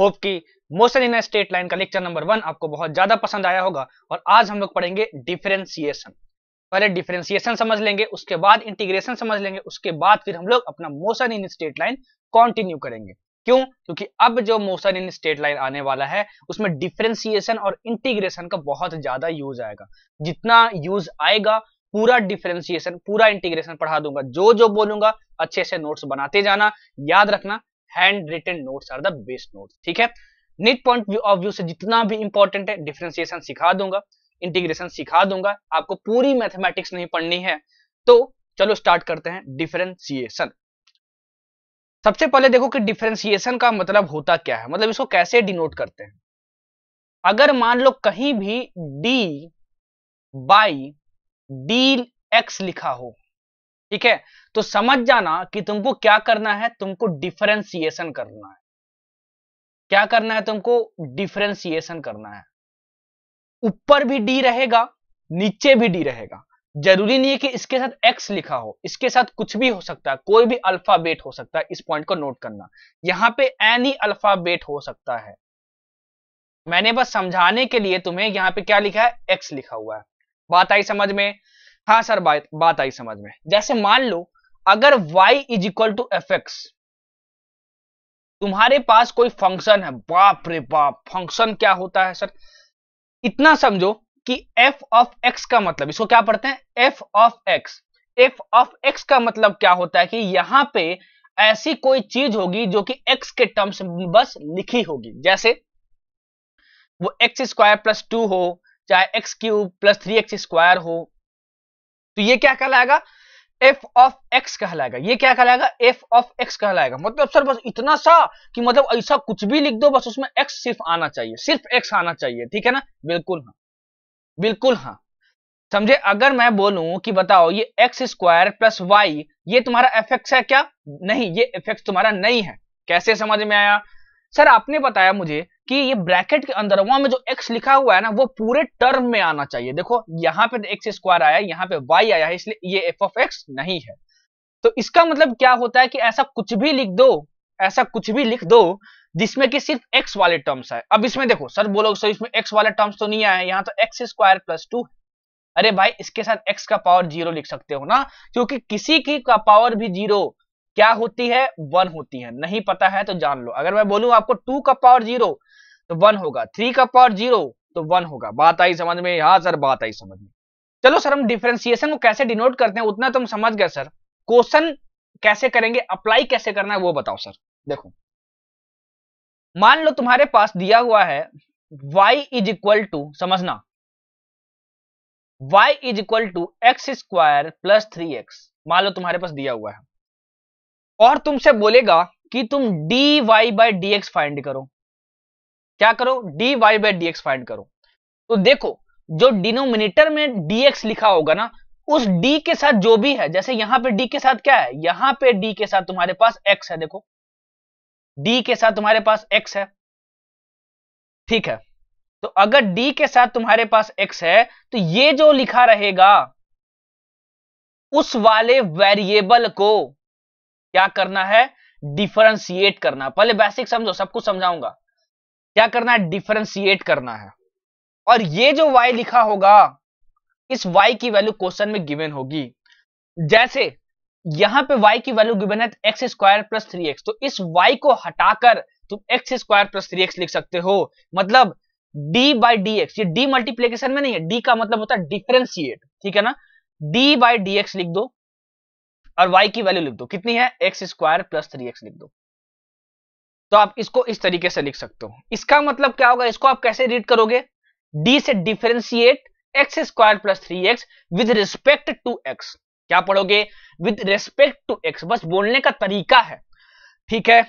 hope की motion in straight line का lecture number one आपको बहुत ज्यादा पसंद आया होगा और आज हम लोग पढ़ेंगे डिफरेंसिएशन पहले डिफरेंसिएशन समझ लेंगे उसके बाद इंटीग्रेशन समझ लेंगे उसके बाद फिर हम लोग अपना motion in straight line continue करेंगे क्यों क्योंकि अब जो मोशन इन स्टेट लाइन आने वाला है उसमें डिफरेंसिएशन और इंटीग्रेशन का बहुत ज्यादा यूज आएगा जितना यूज आएगा पूरा डिफरेंसिएशन पूरा इंटीग्रेशन पढ़ा दूंगा जो जो बोलूंगा अच्छे से नोट्स बनाते जाना याद रखना handwritten notes are the best notes ठीक है नीट पॉइंट ऑफ व्यू से जितना भी इंपॉर्टेंट है डिफ्रेंसिएशन सिखा दूंगा इंटीग्रेशन सिखा दूंगा आपको पूरी मैथमेटिक्स नहीं पढ़नी है तो चलो स्टार्ट करते हैं डिफरेंसिएशन सबसे पहले देखो कि डिफरेंसिएशन का मतलब होता क्या है मतलब इसको कैसे डिनोट करते हैं अगर मान लो कहीं भी डी बाई डी एक्स लिखा हो ठीक है तो समझ जाना कि तुमको क्या करना है तुमको डिफरेंसिएशन करना है क्या करना है तुमको डिफरेंसिएशन करना है ऊपर भी डी रहेगा नीचे भी डी रहेगा जरूरी नहीं है कि इसके साथ एक्स लिखा हो इसके साथ कुछ भी हो सकता है कोई भी अल्फाबेट हो सकता है इस पॉइंट को नोट करना यहां पे एनी अल्फाबेट हो सकता है मैंने बस समझाने के लिए तुम्हें यहां पे क्या लिखा है एक्स लिखा हुआ है बात आई समझ में हाँ सर बात बात आई समझ में जैसे मान लो अगर y is equal to F X तुम्हारे पास कोई फंक्शन है बाप रे बाप फंक्शन क्या होता है सर इतना समझो कि f ऑफ x का मतलब इसको क्या पढ़ते हैं f of x f of x का मतलब क्या होता है कि यहां पे ऐसी कोई चीज होगी जो कि x के टर्म्स में बस लिखी होगी जैसे वो एक्स स्क्वायर प्लस टू हो चाहे X cube plus three x square हो तो ये क्या कहलाएगा एफ ऑफ एक्स कहलाएगा ये क्या कहलाएगा एफ ऑफ एक्स कहलाएगा मतलब सर बस इतना सा कि मतलब ऐसा कुछ भी लिख दो बस उसमें एक्स सिर्फ आना चाहिए सिर्फ एक्स आना चाहिए ठीक है ना बिल्कुल हाँ बिल्कुल हाँ समझे अगर मैं बोलूं कि बताओ ये एक्स स्क्वायर प्लस वाई ये तुम्हारा एफ एक्स है क्या नहीं ये एफ एक्स तुम्हारा नहीं है कैसे समझ में आया सर आपने बताया मुझे कि ये ब्रैकेट के अंदर वहां में जो एक्स लिखा हुआ है ना वो पूरे टर्म में आना चाहिए देखो यहाँ पे एक्स स्क्वायर आया है यहाँ पे वाई आया है इसलिए ये एफ ऑफ एक्स नहीं है तो इसका मतलब क्या होता है कि ऐसा कुछ भी लिख दो ऐसा कुछ भी लिख दो जिसमें कि सिर्फ एक्स वाले टर्म्स है अब इसमें देखो सर बोलो सर इसमें x वाले टर्म्स तो नहीं आए यहाँ तो एक्स स्क्वायर प्लस टू अरे भाई इसके साथ एक्स का पावर जीरो लिख सकते हो ना क्योंकि किसी की का पावर भी जीरो क्या होती है वन होती है नहीं पता है तो जान लो अगर मैं बोलूं आपको टू का पावर जीरो तो वन होगा थ्री का पावर जीरो तो वन होगा बात आई समझ में हाँ सर बात आई समझ में चलो सर हम डिफ्रेंसिएशन को कैसे डिनोट करते हैं उतना तो हम समझ गए सर क्वेश्चन कैसे करेंगे अप्लाई कैसे करना है वो बताओ सर देखो मान लो तुम्हारे पास दिया हुआ है y इज इक्वल टू समझना y is equal to x square plus three X मान लो तुम्हारे पास दिया हुआ है और तुमसे बोलेगा कि तुम dy Y by D find करो क्या करो D Y by D x find करो तो देखो जो डिनोमिनेटर में dx लिखा होगा ना उस d के साथ जो भी है जैसे यहां पे d के साथ क्या है यहां पे d के साथ तुम्हारे पास x है देखो d के साथ तुम्हारे पास x है ठीक है तो अगर d के साथ तुम्हारे पास x है तो ये जो लिखा रहेगा उस वाले वेरिएबल को क्या करना है डिफरेंशिएट करना पहले बेसिक समझो सब कुछ समझाऊंगा क्या करना है डिफरेंशिएट करना है और ये जो y लिखा होगा इस y की वैल्यू क्वेश्चन में गिवन होगी जैसे यहां पे y की वैल्यू गिवन है X square plus three X तो इस y को हटाकर तुम X square plus three X लिख सकते हो मतलब d बाई डी एक्स ये d मल्टीप्लीकेशन में नहीं है d का मतलब होता है डिफरेंशिएट ठीक है ना d बाई डी एक्स लिख दो और y की वैल्यू लिख दो कितनी है X square plus three X लिख दो तो आप इसको इस तरीके से लिख सकते हो इसका मतलब क्या होगा इसको आप कैसे रीड करोगे डी से differentiate X square plus three X with respect to X क्या पढ़ोगे विद रिस्पेक्ट टू एक्स बस बोलने का तरीका है ठीक है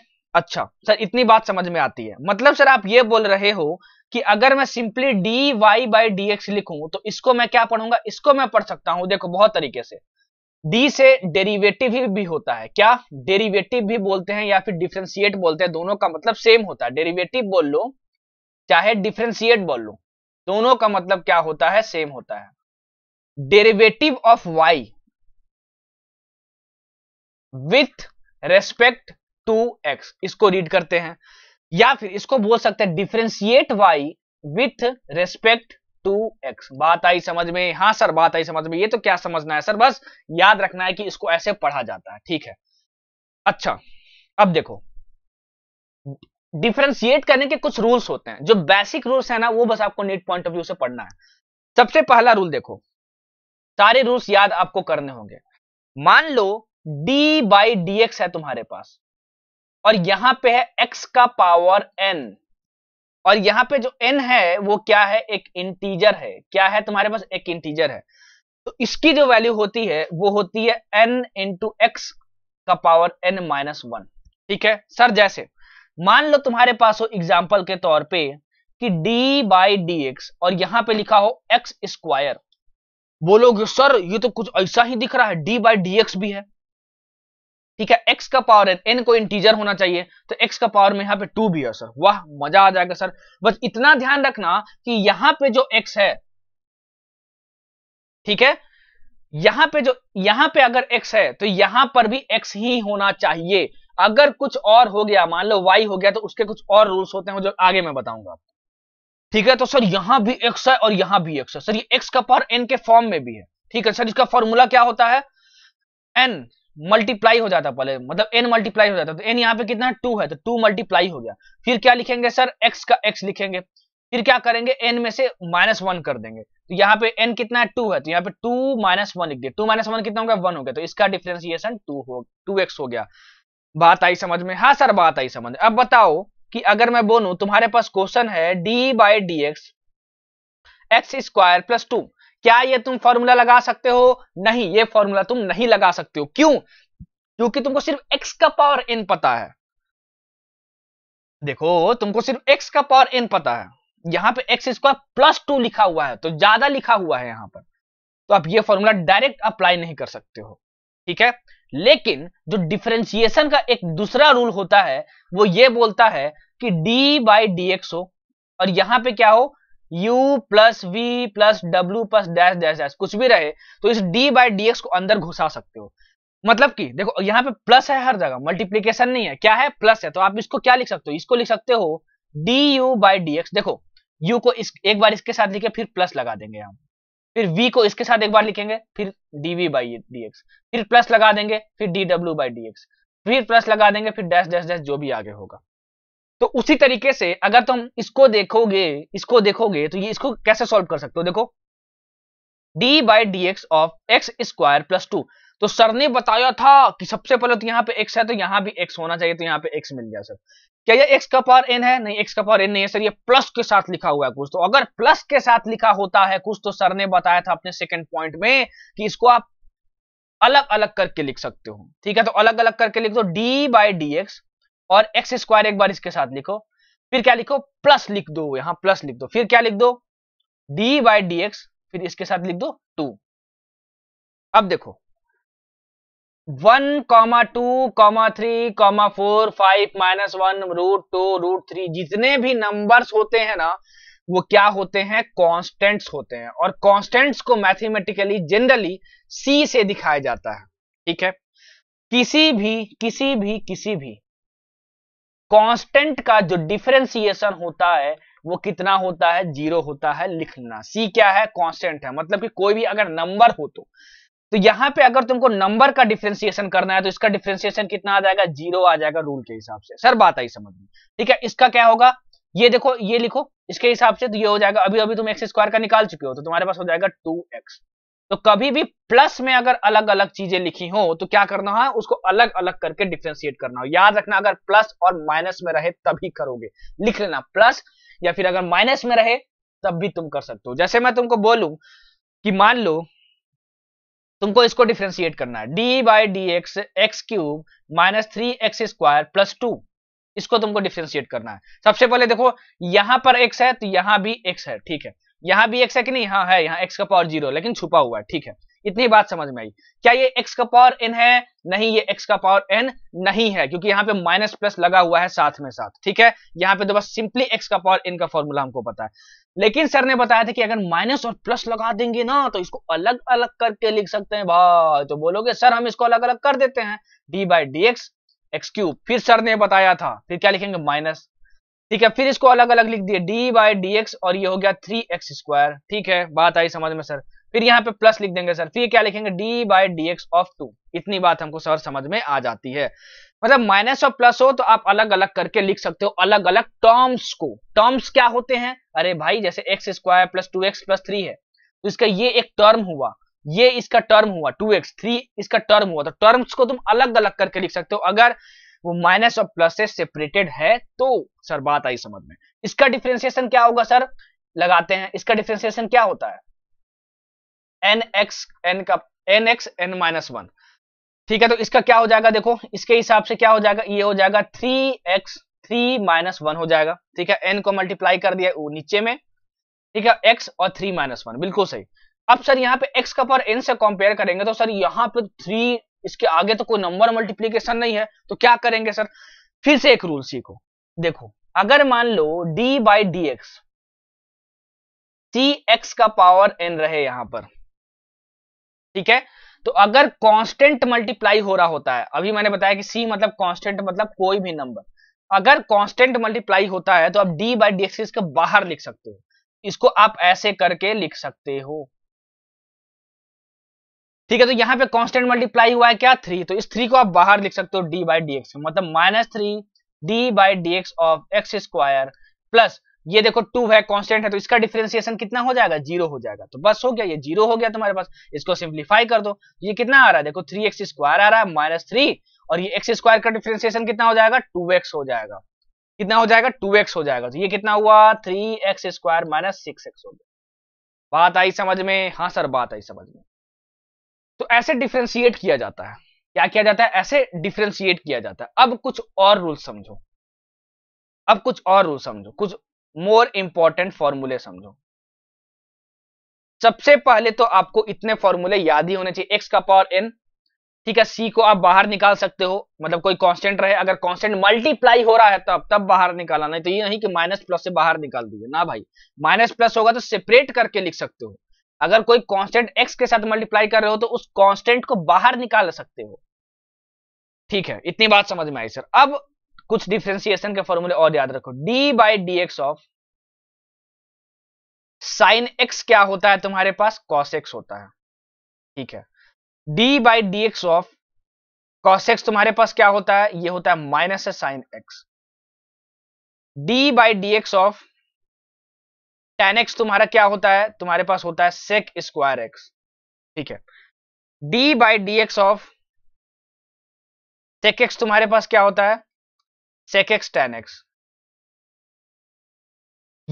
अच्छा सर इतनी बात समझ में आती है मतलब सर आप ये बोल रहे हो कि अगर मैं simply D Y by D X लिखूं तो इसको मैं क्या पढ़ूंगा इसको मैं पढ़ सकता हूं देखो बहुत तरीके से डी से डेरिवेटिव ही भी होता है क्या डेरिवेटिव भी बोलते हैं या फिर डिफ्रेंशिएट बोलते हैं दोनों का मतलब सेम होता है डेरिवेटिव बोल लो चाहे डिफ्रेंशिएट बोल लो दोनों का मतलब क्या होता है सेम होता है derivative of Y with respect to X इसको रीड करते हैं या फिर इसको बोल सकते हैं differentiate Y with respect to X बात आई समझ में हाँ सर बात आई समझ में ये तो क्या समझना है सर बस याद रखना है कि इसको ऐसे पढ़ा जाता है ठीक है अच्छा अब देखो डिफ्रेंशिएट करने के कुछ रूल्स होते हैं जो बेसिक रूल्स है ना वो बस आपको नेट पॉइंट ऑफ व्यू से पढ़ना है सबसे पहला रूल देखो सारे रूल्स याद आपको करने होंगे मान लो d बाई डी है तुम्हारे पास और यहां पे है x का पावर n और यहाँ पे जो एन है वो क्या है एक इंटीजर है क्या है तुम्हारे पास एक इंटीजर है तो इसकी जो वैल्यू होती है वो होती है एन इंटू एक्स का पावर एन माइनस वन ठीक है सर जैसे मान लो तुम्हारे पास हो एग्जाम्पल के तौर पे कि d बाई डी एक्स और यहाँ पे लिखा हो एक्स स्क्वायर बोलोगे सर ये तो कुछ ऐसा ही दिख रहा है d बाई डी एक्स भी है ठीक है x का पावर है n को इंटीजर होना चाहिए तो x का पावर में यहाँ पे टू भी है सर वाह मजा आ जाएगा सर बस इतना ध्यान रखना कि यहां पे जो x है ठीक है यहां पे जो यहां पे अगर x है तो यहां पर भी x ही होना चाहिए अगर कुछ और हो गया मान लो y हो गया तो उसके कुछ और रूल्स होते हैं जो आगे मैं बताऊंगा ठीक है तो सर यहां भी x है और यहां भी x है सर ये x का पावर n के फॉर्म में भी है ठीक है सर इसका फॉर्मूला क्या होता है एन मल्टीप्लाई हो जाता पहले मतलब एन मल्टीप्लाई हो जाता तो एन यहाँ पे कितना है टू है तो टू मल्टीप्लाई हो गया फिर क्या लिखेंगे सर एक्स का एक्स लिखेंगे फिर क्या करेंगे एन में से माइनस वन कर देंगे तो यहाँ पे एन कितना है टू है तो यहाँ पे टू माइनस वन लिख दिया टू माइनस वन कितना होगा वन हो गया तो इसका डिफ्रेंसिएशन टू हो टू एक्स हो गया बात आई समझ में हाँ सर बात आई समझ में अब बताओ कि अगर मैं बोलू तुम्हारे पास क्वेश्चन है D by D x X square plus two क्या ये तुम फॉर्मूला लगा सकते हो नहीं ये फॉर्मूला तुम नहीं लगा सकते हो क्यों क्योंकि तुमको सिर्फ एक्स का पावर एन पता है देखो तुमको सिर्फ एक्स का पावर एन पता है यहां पे एक्स स्क्वायर प्लस टू लिखा हुआ है तो ज्यादा लिखा हुआ है यहां पर तो आप ये फॉर्मूला डायरेक्ट अप्लाई नहीं कर सकते हो ठीक है लेकिन जो डिफरेंशिएशन का एक दूसरा रूल होता है वो ये बोलता है कि डी बाई डी एक्स हो और यहां पे क्या हो u plus V plus W plus dash dash dash कुछ भी रहे तो इस d बाई डी को अंदर घुसा सकते हो मतलब कि देखो यहाँ पे प्लस है हर जगह मल्टीप्लीकेशन नहीं है क्या है प्लस है तो आप इसको क्या लिख सकते हो इसको लिख सकते हो D you by D X देखो u को इस एक बार इसके साथ लिखे फिर प्लस लगा देंगे हम फिर v को इसके साथ एक बार लिखेंगे फिर dv बाई डी एक्स फिर प्लस लगा देंगे फिर dw बाई डी एक्स फिर प्लस लगा देंगे फिर डैश डैश डैश जो भी आगे होगा तो उसी तरीके से अगर तुम इसको देखोगे इसको देखोगे तो ये इसको कैसे सॉल्व कर सकते हो देखो D by D x of x square plus two तो सर ने बताया था कि सबसे पहले तो यहाँ पे एक्स है तो यहाँ भी एक्स होना चाहिए तो यहाँ पे एक्स मिल गया सर क्या ये एक्स का पावर एन है नहीं एक्स का पावर एन नहीं है सर ये प्लस के साथ लिखा हुआ है कुछ तो अगर प्लस के साथ लिखा होता है कुछ तो सर ने बताया था अपने सेकेंड पॉइंट में कि इसको आप अलग अलग करके लिख सकते हो ठीक है तो अलग अलग करके लिख दो डी बाई डी एक्स और एक्स स्क्वायर एक बार इसके साथ लिखो फिर क्या लिखो प्लस लिख दो यहां प्लस लिख दो फिर क्या लिख दो डी बाई डी एक्स फिर इसके साथ लिख दो टू अब देखो one comma two comma three comma four five minus one root two root three जितने भी नंबर्स होते हैं ना वो क्या होते हैं कॉन्स्टेंट्स होते हैं और कॉन्स्टेंट्स को मैथमेटिकली जनरली सी से दिखाया जाता है ठीक है किसी भी किसी भी किसी भी कांस्टेंट का जो डिफरेंसिएशन होता है वो कितना होता है जीरो होता है लिखना सी क्या है कांस्टेंट है मतलब कि कोई भी अगर नंबर हो तो तो यहाँ पे अगर तुमको नंबर का डिफ्रेंसिएशन करना है तो इसका डिफ्रेंसिएशन कितना आ जाएगा जीरो आ जाएगा रूल के हिसाब से सर बात आई समझ में ठीक है इसका क्या होगा ये देखो ये लिखो इसके हिसाब से तो ये हो जाएगा अभी अभी तुम एक्स स्क्वायर का निकाल चुके हो तो तुम्हारे पास हो जाएगा टू एक्स तो कभी भी प्लस में अगर अलग अलग चीजें लिखी हो तो क्या करना है उसको अलग अलग करके डिफ्रेंशिएट करना हो याद रखना अगर प्लस और माइनस में रहे तभी करोगे लिख लेना प्लस या फिर अगर माइनस में रहे तब भी तुम कर सकते हो जैसे मैं तुमको बोलूं कि मान लो तुमको इसको डिफ्रेंशिएट करना है D by D x X cube minus three x square plus two इसको तुमको डिफ्रेंशिएट करना है सबसे पहले देखो यहां पर एक्स है तो यहां भी एक्स है ठीक है यहाँ भी एक्स है कि नहीं हाँ है यहाँ एक्स का पावर जीरो लेकिन छुपा हुआ है ठीक है इतनी बात समझ में आई क्या ये x का पावर n है नहीं ये x का पावर n नहीं है क्योंकि यहाँ पे माइनस प्लस लगा हुआ है साथ में साथ ठीक है यहाँ पे तो बस सिंपली x का पावर n का फॉर्मूला हमको पता है लेकिन सर ने बताया था कि अगर माइनस और प्लस लगा देंगे ना तो इसको अलग अलग करके लिख सकते हैं भाई तो बोलोगे सर हम इसको अलग अलग कर देते हैं D by D x X cube फिर सर ने बताया था फिर क्या लिखेंगे माइनस ठीक है फिर इसको अलग अलग लिख दिए डी बाई डी एक्स और ये हो गया थ्री एक्स स्क्वायर ठीक है बात आई समझ में सर फिर यहाँ पे प्लस लिख देंगे सर फिर क्या लिखेंगे D by D x of two इतनी बात हमको सर समझ में आ जाती है मतलब माइनस और प्लस हो तो आप अलग अलग करके लिख सकते हो अलग अलग टर्म्स को टर्म्स क्या होते हैं अरे भाई जैसे X square plus two x plus three है तो इसका ये एक टर्म हुआ ये इसका टर्म हुआ टू एक्स थ्री इसका टर्म हुआ तो टर्म्स को तुम अलग अलग करके लिख सकते हो अगर वो माइनस और प्लस से सेपरेटेड है तो सर बात आई समझ में इसका डिफ्रेंसिएशन क्या होगा सर लगाते हैं इसका डिफ्रेंसिएशन क्या होता है एन एक्स एन का N x N minus one ठीक है तो इसका क्या हो जाएगा देखो इसके हिसाब से क्या हो जाएगा ये हो जाएगा three x three minus one हो जाएगा ठीक है एन को मल्टीप्लाई कर दिया वो नीचे में ठीक है एक्स और थ्री माइनस वन बिल्कुल सही अब सर यहाँ पे एक्स का पावर एन से कंपेयर करेंगे तो सर यहाँ पे थ्री इसके आगे तो कोई नंबर मल्टीप्लीकेशन नहीं है तो क्या करेंगे सर फिर से एक रूल सीखो देखो अगर मान लो d by D X C X का पावर एन रहे यहां पर ठीक है तो अगर कांस्टेंट मल्टीप्लाई हो रहा होता है अभी मैंने बताया कि c मतलब कांस्टेंट मतलब कोई भी नंबर अगर कांस्टेंट मल्टीप्लाई होता है तो आप d बाई डी एक्स इसके बाहर लिख सकते हो इसको आप ऐसे करके लिख सकते हो ठीक है तो यहाँ पे कॉन्स्टेंट मल्टीप्लाई हुआ है क्या थ्री तो इस थ्री को आप बाहर लिख सकते हो डी बाई डी एक्स मतलब minus three D by D x of x square plus ये देखो टू है कॉन्स्टेंट है तो इसका डिफ्रेंसिएशन कितना हो जाएगा जीरो हो जाएगा तो बस हो गया ये जीरो हो गया तुम्हारे पास इसको सिंप्लीफाई कर दो ये कितना आ रहा है देखो थ्री एक्स स्क्वायर आ रहा है माइनस थ्री और ये एक्स स्क्वायर का डिफ्रेंसिएशन कितना हो जाएगा टू एक्स हो जाएगा कितना हो जाएगा टू एक्स हो जाएगा तो ये कितना हुआ three x square minus six X हो गया बात आई समझ में हाँ सर बात आई समझ में तो ऐसे डिफ्रेंशिएट किया जाता है क्या किया जाता है ऐसे डिफ्रेंशिएट किया जाता है अब कुछ और रूल समझो अब कुछ और रूल समझो कुछ मोर इंपॉर्टेंट फॉर्मूले समझो सबसे पहले तो आपको इतने फॉर्मूले याद ही होने चाहिए एक्स का पावर एन ठीक है सी को आप बाहर निकाल सकते हो मतलब कोई कांस्टेंट रहे अगर कांस्टेंट मल्टीप्लाई हो रहा है तब तो आप तब बाहर निकालना नहीं तो ये नहीं कि माइनस प्लस से बाहर निकाल दीजिए ना भाई माइनस प्लस होगा तो सेपरेट करके लिख सकते हो अगर कोई कांस्टेंट एक्स के साथ मल्टीप्लाई कर रहे हो तो उस कांस्टेंट को बाहर निकाल सकते हो ठीक है इतनी बात समझ में आई सर अब कुछ डिफ्रेंसिएशन के फॉर्मूले और याद रखो D by D x of sine X क्या होता है तुम्हारे पास कॉस एक्स होता है ठीक है D by D x of cos X तुम्हारे पास क्या होता है ये होता है minus sine X D by D x of tan X तुम्हारा क्या होता है तुम्हारे पास होता है सेक स्क्वायर एक्स ठीक है D by D x of sec X तुम्हारे पास क्या होता है सेक एक्स टेन एक्स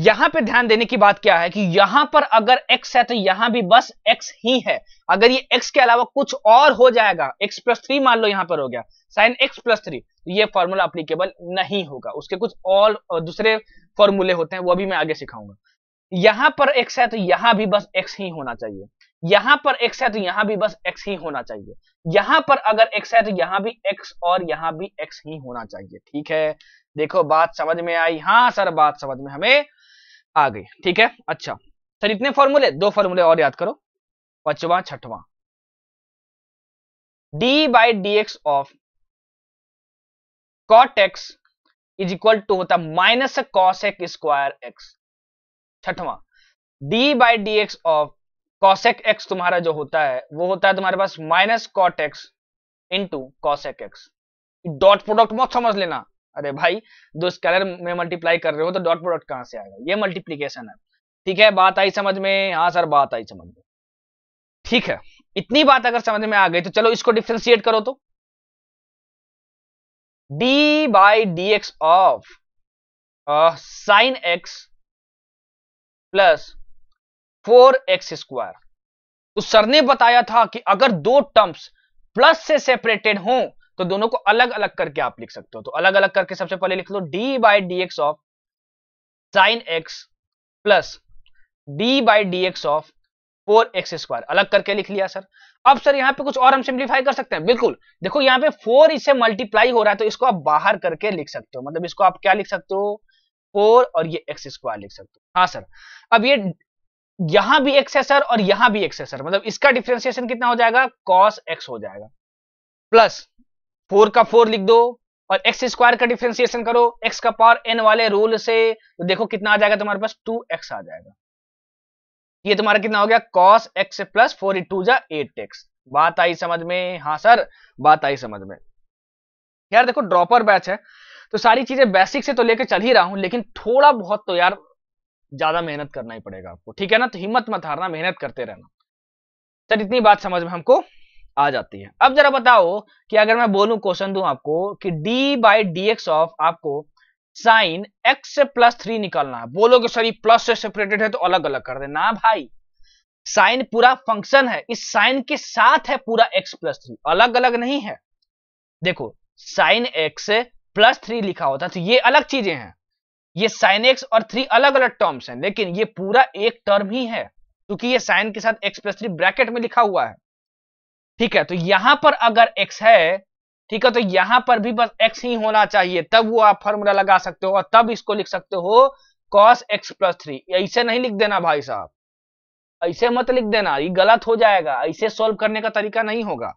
यहां पे ध्यान देने की बात क्या है कि यहां पर अगर x है तो यहां भी बस x ही है अगर ये x के अलावा कुछ और हो जाएगा x प्लस थ्री मान लो यहां पर हो गया साइन x प्लस थ्री तो ये फॉर्मूला अप्लीकेबल नहीं होगा उसके कुछ और दूसरे फॉर्मूले होते हैं वो भी मैं आगे सिखाऊंगा यहां पर एक्स है तो यहां भी बस एक्स ही होना चाहिए यहां पर एक्स है तो यहां भी बस एक्स ही होना चाहिए यहां पर अगर एक्स है तो यहां भी एक्स और यहां भी एक्स ही होना चाहिए ठीक है देखो बात समझ में आई हाँ सर बात समझ में हमें आ गई ठीक है अच्छा सर इतने फॉर्मूले दो फॉर्मूले और याद करो पांचवा छठवा D by D x of cot X is equal to होता minus cos X square X छठवां D by D x of cosec X तुम्हारा जो होता है वो होता है तुम्हारे पास minus cot X into cosec X dot product मत समझ लेना अरे भाई दो स्केलर में मल्टीप्लाई कर रहे हो तो डॉट प्रोडक्ट कहां से आएगा ये मल्टीप्लीकेशन है ठीक है बात आई समझ में हाँ सर बात आई समझ में ठीक है इतनी बात अगर समझ में आ गई तो चलो इसको डिफ्रेंशिएट करो तो D by D x of sine x plus four X square तो सर ने बताया था कि अगर दो टर्म्स प्लस से सेपरेटेड हो तो दोनों को अलग अलग करके आप लिख सकते हो तो अलग अलग करके सबसे पहले लिख लो D by D x of sine x plus D by D x of four X square अलग करके लिख लिया सर अब सर यहाँ पे कुछ और हम सिंप्लीफाई कर सकते हैं बिल्कुल देखो यहाँ पे फोर इससे मल्टीप्लाई हो रहा है तो इसको आप बाहर करके लिख सकते हो मतलब इसको आप क्या लिख सकते हो फोर और ये एक्स स्क्वायर लिख सकते हो हाँ सर अब ये यहां भी एक्स है सर और यहां भी एक्स है सर मतलब इसका डिफ्रेंसिएशन कितना हो जाएगा कॉस एक्स हो जाएगा प्लस फोर का फोर लिख दो और एक्स स्क्वायर का डिफ्रेंसिएशन करो एक्स का पावर एन वाले रूल से तो देखो कितना आ जाएगा तुम्हारे पास टू एक्स आ जाएगा ये तुम्हारा कितना हो गया cos x plus four it to जा एट एक्स बात आई समझ में हाँ सर बात आई समझ में यार देखो ड्रॉपर बैच है तो सारी चीजें बेसिक से तो लेकर चल ही रहा हूं लेकिन थोड़ा बहुत तो यार ज्यादा मेहनत करना ही पड़ेगा आपको ठीक है ना तो हिम्मत मत हारना मेहनत करते रहना सर इतनी बात समझ में हमको आ जाती है अब जरा बताओ कि अगर मैं बोलूं क्वेश्चन दूं आपको कि d by D x of आपको साइन x से प्लस थ्री निकालना है बोलोगे सर ये प्लस से सेपरेटेड है तो अलग अलग कर देना भाई साइन पूरा फंक्शन है इस साइन के साथ है पूरा एक्स प्लस थ्री अलग अलग नहीं है देखो साइन एक्स प्लस थ्री लिखा होता तो ये अलग चीजें हैं ये साइन एक्स और थ्री अलग अलग टर्म्स हैं लेकिन ये पूरा एक टर्म ही है क्योंकि ये साइन के साथ एक्स प्लस थ्री ब्रैकेट में लिखा हुआ है ठीक है तो यहां पर अगर एक्स है ठीक है तो यहां पर भी बस एक्स ही होना चाहिए तब वो आप फॉर्मूला लगा सकते हो और तब इसको लिख सकते हो कॉस एक्स प्लस थ्री ऐसे नहीं लिख देना भाई साहब ऐसे मत लिख देना ये गलत हो जाएगा ऐसे सॉल्व करने का तरीका नहीं होगा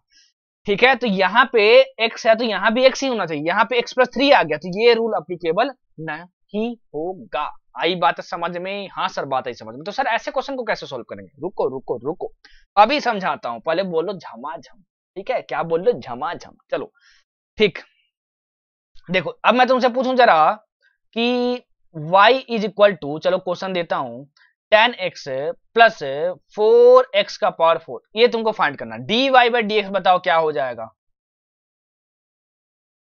ठीक है तो यहाँ पे x है तो यहाँ भी x ही होना चाहिए यहाँ पे x प्लस थ्री आ गया तो ये रूल अप्लीकेबल नहीं होगा आई बात समझ में हाँ सर बात आई समझ में तो सर ऐसे क्वेश्चन को कैसे सोल्व करेंगे रुको रुको रुको अभी समझाता हूँ पहले बोलो झमाझम ठीक है क्या बोल लो झमाझम चलो ठीक देखो अब मैं तुमसे पूछूं जरा कि y इज इक्वल टू चलो क्वेश्चन देता हूं ten x plus four x का पावर फोर ये तुमको फाइंड करना d Y by D x बताओ क्या हो जाएगा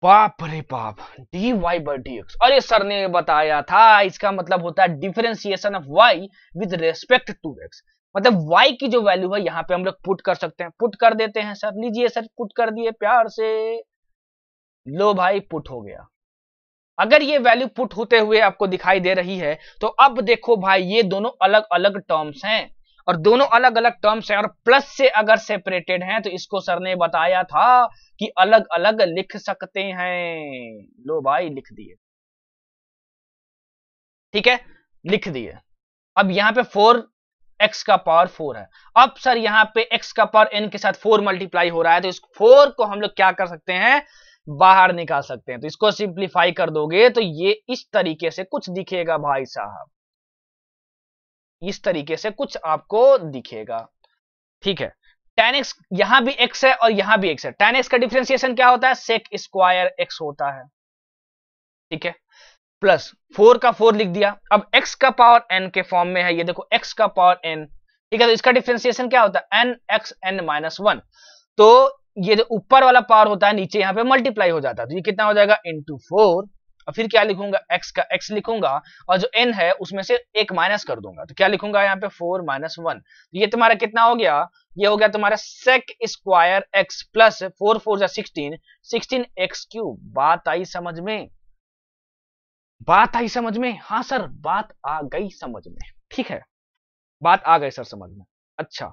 बाप रे बाप d Y by D x और ये सर ने बताया था इसका मतलब होता है differentiation of y with respect to x मतलब y की जो वैल्यू है यहाँ पे हम लोग पुट कर सकते हैं पुट कर देते हैं सर लीजिए सर पुट कर दिए प्यार से लो भाई पुट हो गया अगर ये वैल्यू पुट होते हुए आपको दिखाई दे रही है तो अब देखो भाई ये दोनों अलग अलग टर्म्स हैं और दोनों अलग अलग टर्म्स हैं और प्लस से अगर सेपरेटेड हैं तो इसको सर ने बताया था कि अलग अलग लिख सकते हैं लो भाई लिख दिए ठीक है लिख दिए अब यहां पे फोर एक्स का पावर फोर है अब सर यहां पे एक्स का पावर एन के साथ फोर मल्टीप्लाई हो रहा है तो इस फोर को हम लोग क्या कर सकते हैं बाहर निकाल सकते हैं तो इसको सिंप्लीफाई कर दोगे तो ये इस तरीके से कुछ दिखेगा भाई साहब इस तरीके से कुछ आपको दिखेगा ठीक है टेन एक्स यहां भी एक्स है और यहां भी एक्स है टेन एक्स का डिफ्रेंसिएशन क्या होता है सेक स्क्वायर एक्स होता है ठीक है प्लस फोर का फोर लिख दिया अब एक्स का पावर एन के फॉर्म में है ये देखो एक्स का पावर एन ठीक है तो इसका डिफ्रेंसिएशन क्या होता है N x N minus one तो ये जो ऊपर वाला पावर होता है नीचे यहाँ पे मल्टीप्लाई हो जाता है तो ये कितना हो जाएगा टू फोर और फिर क्या लिखूंगा x का x लिखूंगा और जो n है उसमें से एक माइनस कर दूंगा तो क्या लिखूंगा यहाँ पे फोर माइनस वन ये तुम्हारा कितना हो गया ये हो गया तुम्हारा sec square x plus four four या सिक्सटीन सिक्सटीन एक्स क्यूब बात आई समझ में बात आई समझ में हाँ सर बात आ गई समझ में ठीक है बात आ गई सर समझ में अच्छा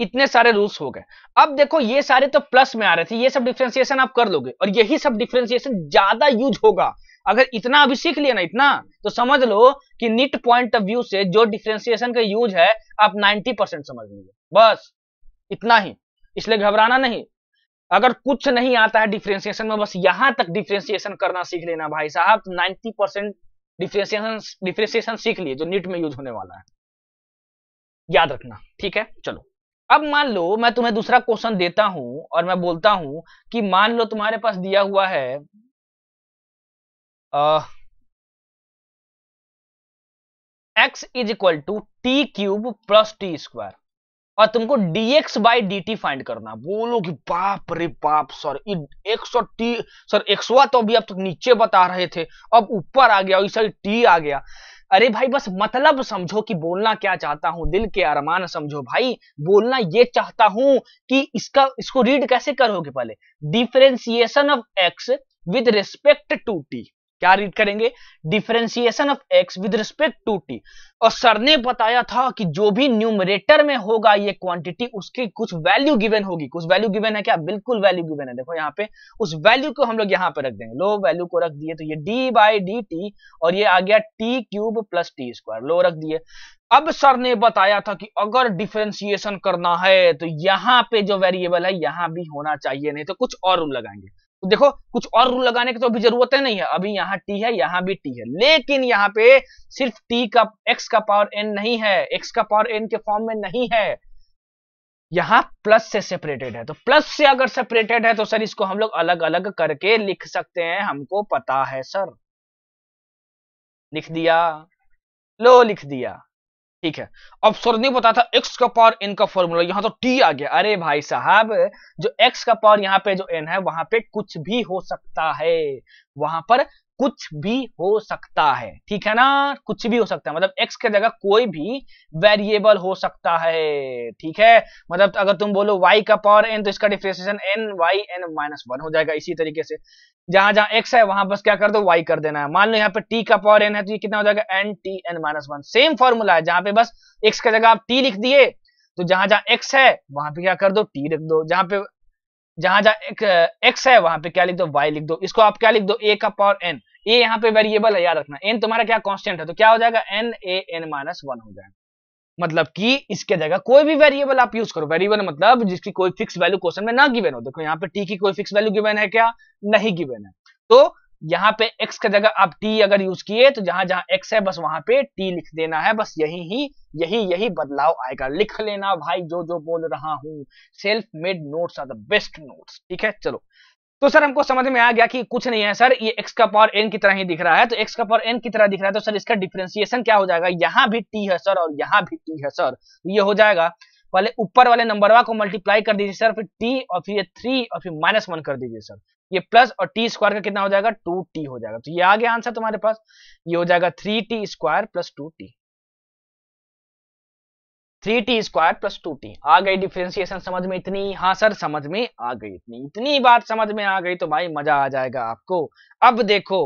इतने सारे रूल्स हो गए अब देखो ये सारे तो प्लस में आ रहे थे ये सब डिफ्रेंसिएशन आप कर लोगे और यही सब डिफ्रेंसिएशन ज्यादा यूज होगा अगर इतना अभी सीख लिया ना इतना तो समझ लो कि नीट पॉइंट ऑफ व्यू से जो डिफ्रेंसिएशन का यूज है आप 90 परसेंट समझ लीजिए बस इतना ही इसलिए घबराना नहीं अगर कुछ नहीं आता है डिफ्रेंसिएशन में बस यहां तक डिफ्रेंसिएशन करना सीख लेना भाई साहब नाइनटी परसेंट डिफ्रेंसिएशन डिफ्रेंसिएशन सीख लिए जो नीट में यूज होने वाला है याद रखना ठीक है चलो अब मान लो मैं तुम्हें दूसरा क्वेश्चन देता हूं और मैं बोलता हूं कि मान लो तुम्हारे पास दिया हुआ है x is equal to t cube plus t square और तुमको dx बाई डी फाइंड करना बोलो कि बाप रे बाप सर एक सौ टी सर एक्सवा तो अभी अब तक तो नीचे बता रहे थे अब ऊपर आ गया और इस टी आ गया अरे भाई बस मतलब समझो कि बोलना क्या चाहता हूं दिल के अरमान समझो भाई बोलना ये चाहता हूं कि इसका इसको रीड कैसे करोगे पहले differentiation of x with respect to t क्या रीड करेंगे differentiation of x with respect to t और सर ने बताया था कि जो भी न्यूमरेटर में होगा ये क्वांटिटी उसकी कुछ वैल्यू गिवन होगी कुछ वैल्यू गिवन है क्या बिल्कुल वैल्यू गिवन है देखो यहाँ पे उस वैल्यू को हम लोग यहाँ पे रख देंगे लो वैल्यू को रख दिए तो ये डी बाई डी टी और ये आ गया t cube plus t square लो रख दिए अब सर ने बताया था कि अगर डिफ्रेंसिएशन करना है तो यहाँ पे जो वेरिएबल है यहाँ भी होना चाहिए नहीं तो कुछ और रूल लगाएंगे तो देखो कुछ और रूल लगाने की तो अभी जरूरत है नहीं है अभी यहाँ टी है यहाँ भी टी है लेकिन यहाँ पे सिर्फ टी का एक्स का पावर एन नहीं है एक्स का पावर एन के फॉर्म में नहीं है यहाँ प्लस से सेपरेटेड है तो प्लस से अगर सेपरेटेड है तो सर इसको हम लोग अलग अलग करके लिख सकते हैं हमको पता है सर लिख दिया लो लिख दिया ठीक है अब बताया था एक्स का पावर एन का फॉर्मूला यहाँ तो टी आ गया अरे भाई साहब जो एक्स का पावर यहाँ पे जो एन है वहां पे कुछ भी हो सकता है वहां पर कुछ भी हो सकता है ठीक है ना कुछ भी हो सकता है मतलब एक्स के जगह कोई भी वेरिएबल हो सकता है ठीक है मतलब अगर तुम बोलो वाई का पावर एन तो इसका differentiation n y n minus one हो जाएगा इसी तरीके से जहां जहां एक्स है वहां बस क्या कर दो वाई कर देना है मान लो यहाँ पे टी का पावर एन है तो ये कितना हो जाएगा n t n minus one same formula है जहां पे बस एक्स का जगह आप टी लिख दिए तो जहां जहां एक्स है वहां पे क्या कर दो टी लिख दो जहां पे जहां जहां एक्स है वहां पे क्या लिख दो वाई लिख दो इसको आप क्या लिख दो ए का पावर एन ये यहाँ पे वेरिएबल है याद रखना एन तुम्हारा क्या कॉन्स्टेंट है तो क्या हो जाएगा n a n minus one हो जाएगा मतलब कि इसके जगह कोई भी वेरिएबल आप यूज करो वेरिएबल मतलब जिसकी कोई फिक्स वैल्यू क्वेश्चन में ना गिवन हो देखो यहाँ पे टी की कोई फिक्स वैल्यू गिवन है क्या नहीं गिवन है तो यहाँ पे एक्स का जगह आप टी अगर यूज किए तो जहां जहां एक्स है बस वहां पे टी लिख देना है बस यही ही यही यही बदलाव आएगा लिख लेना भाई जो जो बोल रहा हूं self made notes are the best notes ठीक है चलो तो सर हमको समझ में आ गया कि कुछ नहीं है सर ये x का पावर n की तरह ही दिख रहा है तो x का पावर n की तरह दिख रहा है तो सर इसका डिफ्रेंसिएशन क्या हो जाएगा यहाँ भी t है सर और यहाँ भी t है सर तो ये हो जाएगा पहले ऊपर वाले नंबरवा को मल्टीप्लाई कर दीजिए सर फिर t और फिर ये थ्री और फिर माइनस वन कर दीजिए सर ये प्लस और टी स्क्वायर का कितना हो जाएगा टू टी हो जाएगा तो ये आ गया आंसर तुम्हारे पास ये हो जाएगा three t square plus two t three t square plus two t आ गई डिफ्रेंसिएशन समझ में इतनी हाँ सर समझ में आ गई इतनी इतनी बात समझ में आ गई तो भाई मजा आ जाएगा आपको अब देखो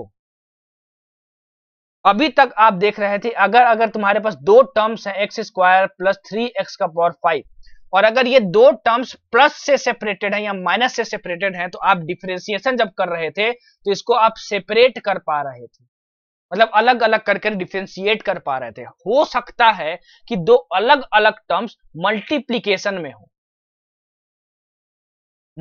अभी तक आप देख रहे थे अगर अगर तुम्हारे पास दो टर्म्स हैं x square plus three x का पावर फाइव और अगर ये दो टर्म्स प्लस से सेपरेटेड हैं या माइनस से सेपरेटेड हैं तो आप डिफ्रेंसिएशन जब कर रहे थे तो इसको आप सेपरेट कर पा रहे थे मतलब अलग अलग करके डिफ्रेंशिएट कर पा रहे थे हो सकता है कि दो अलग अलग टर्म्स मल्टीप्लीकेशन में हो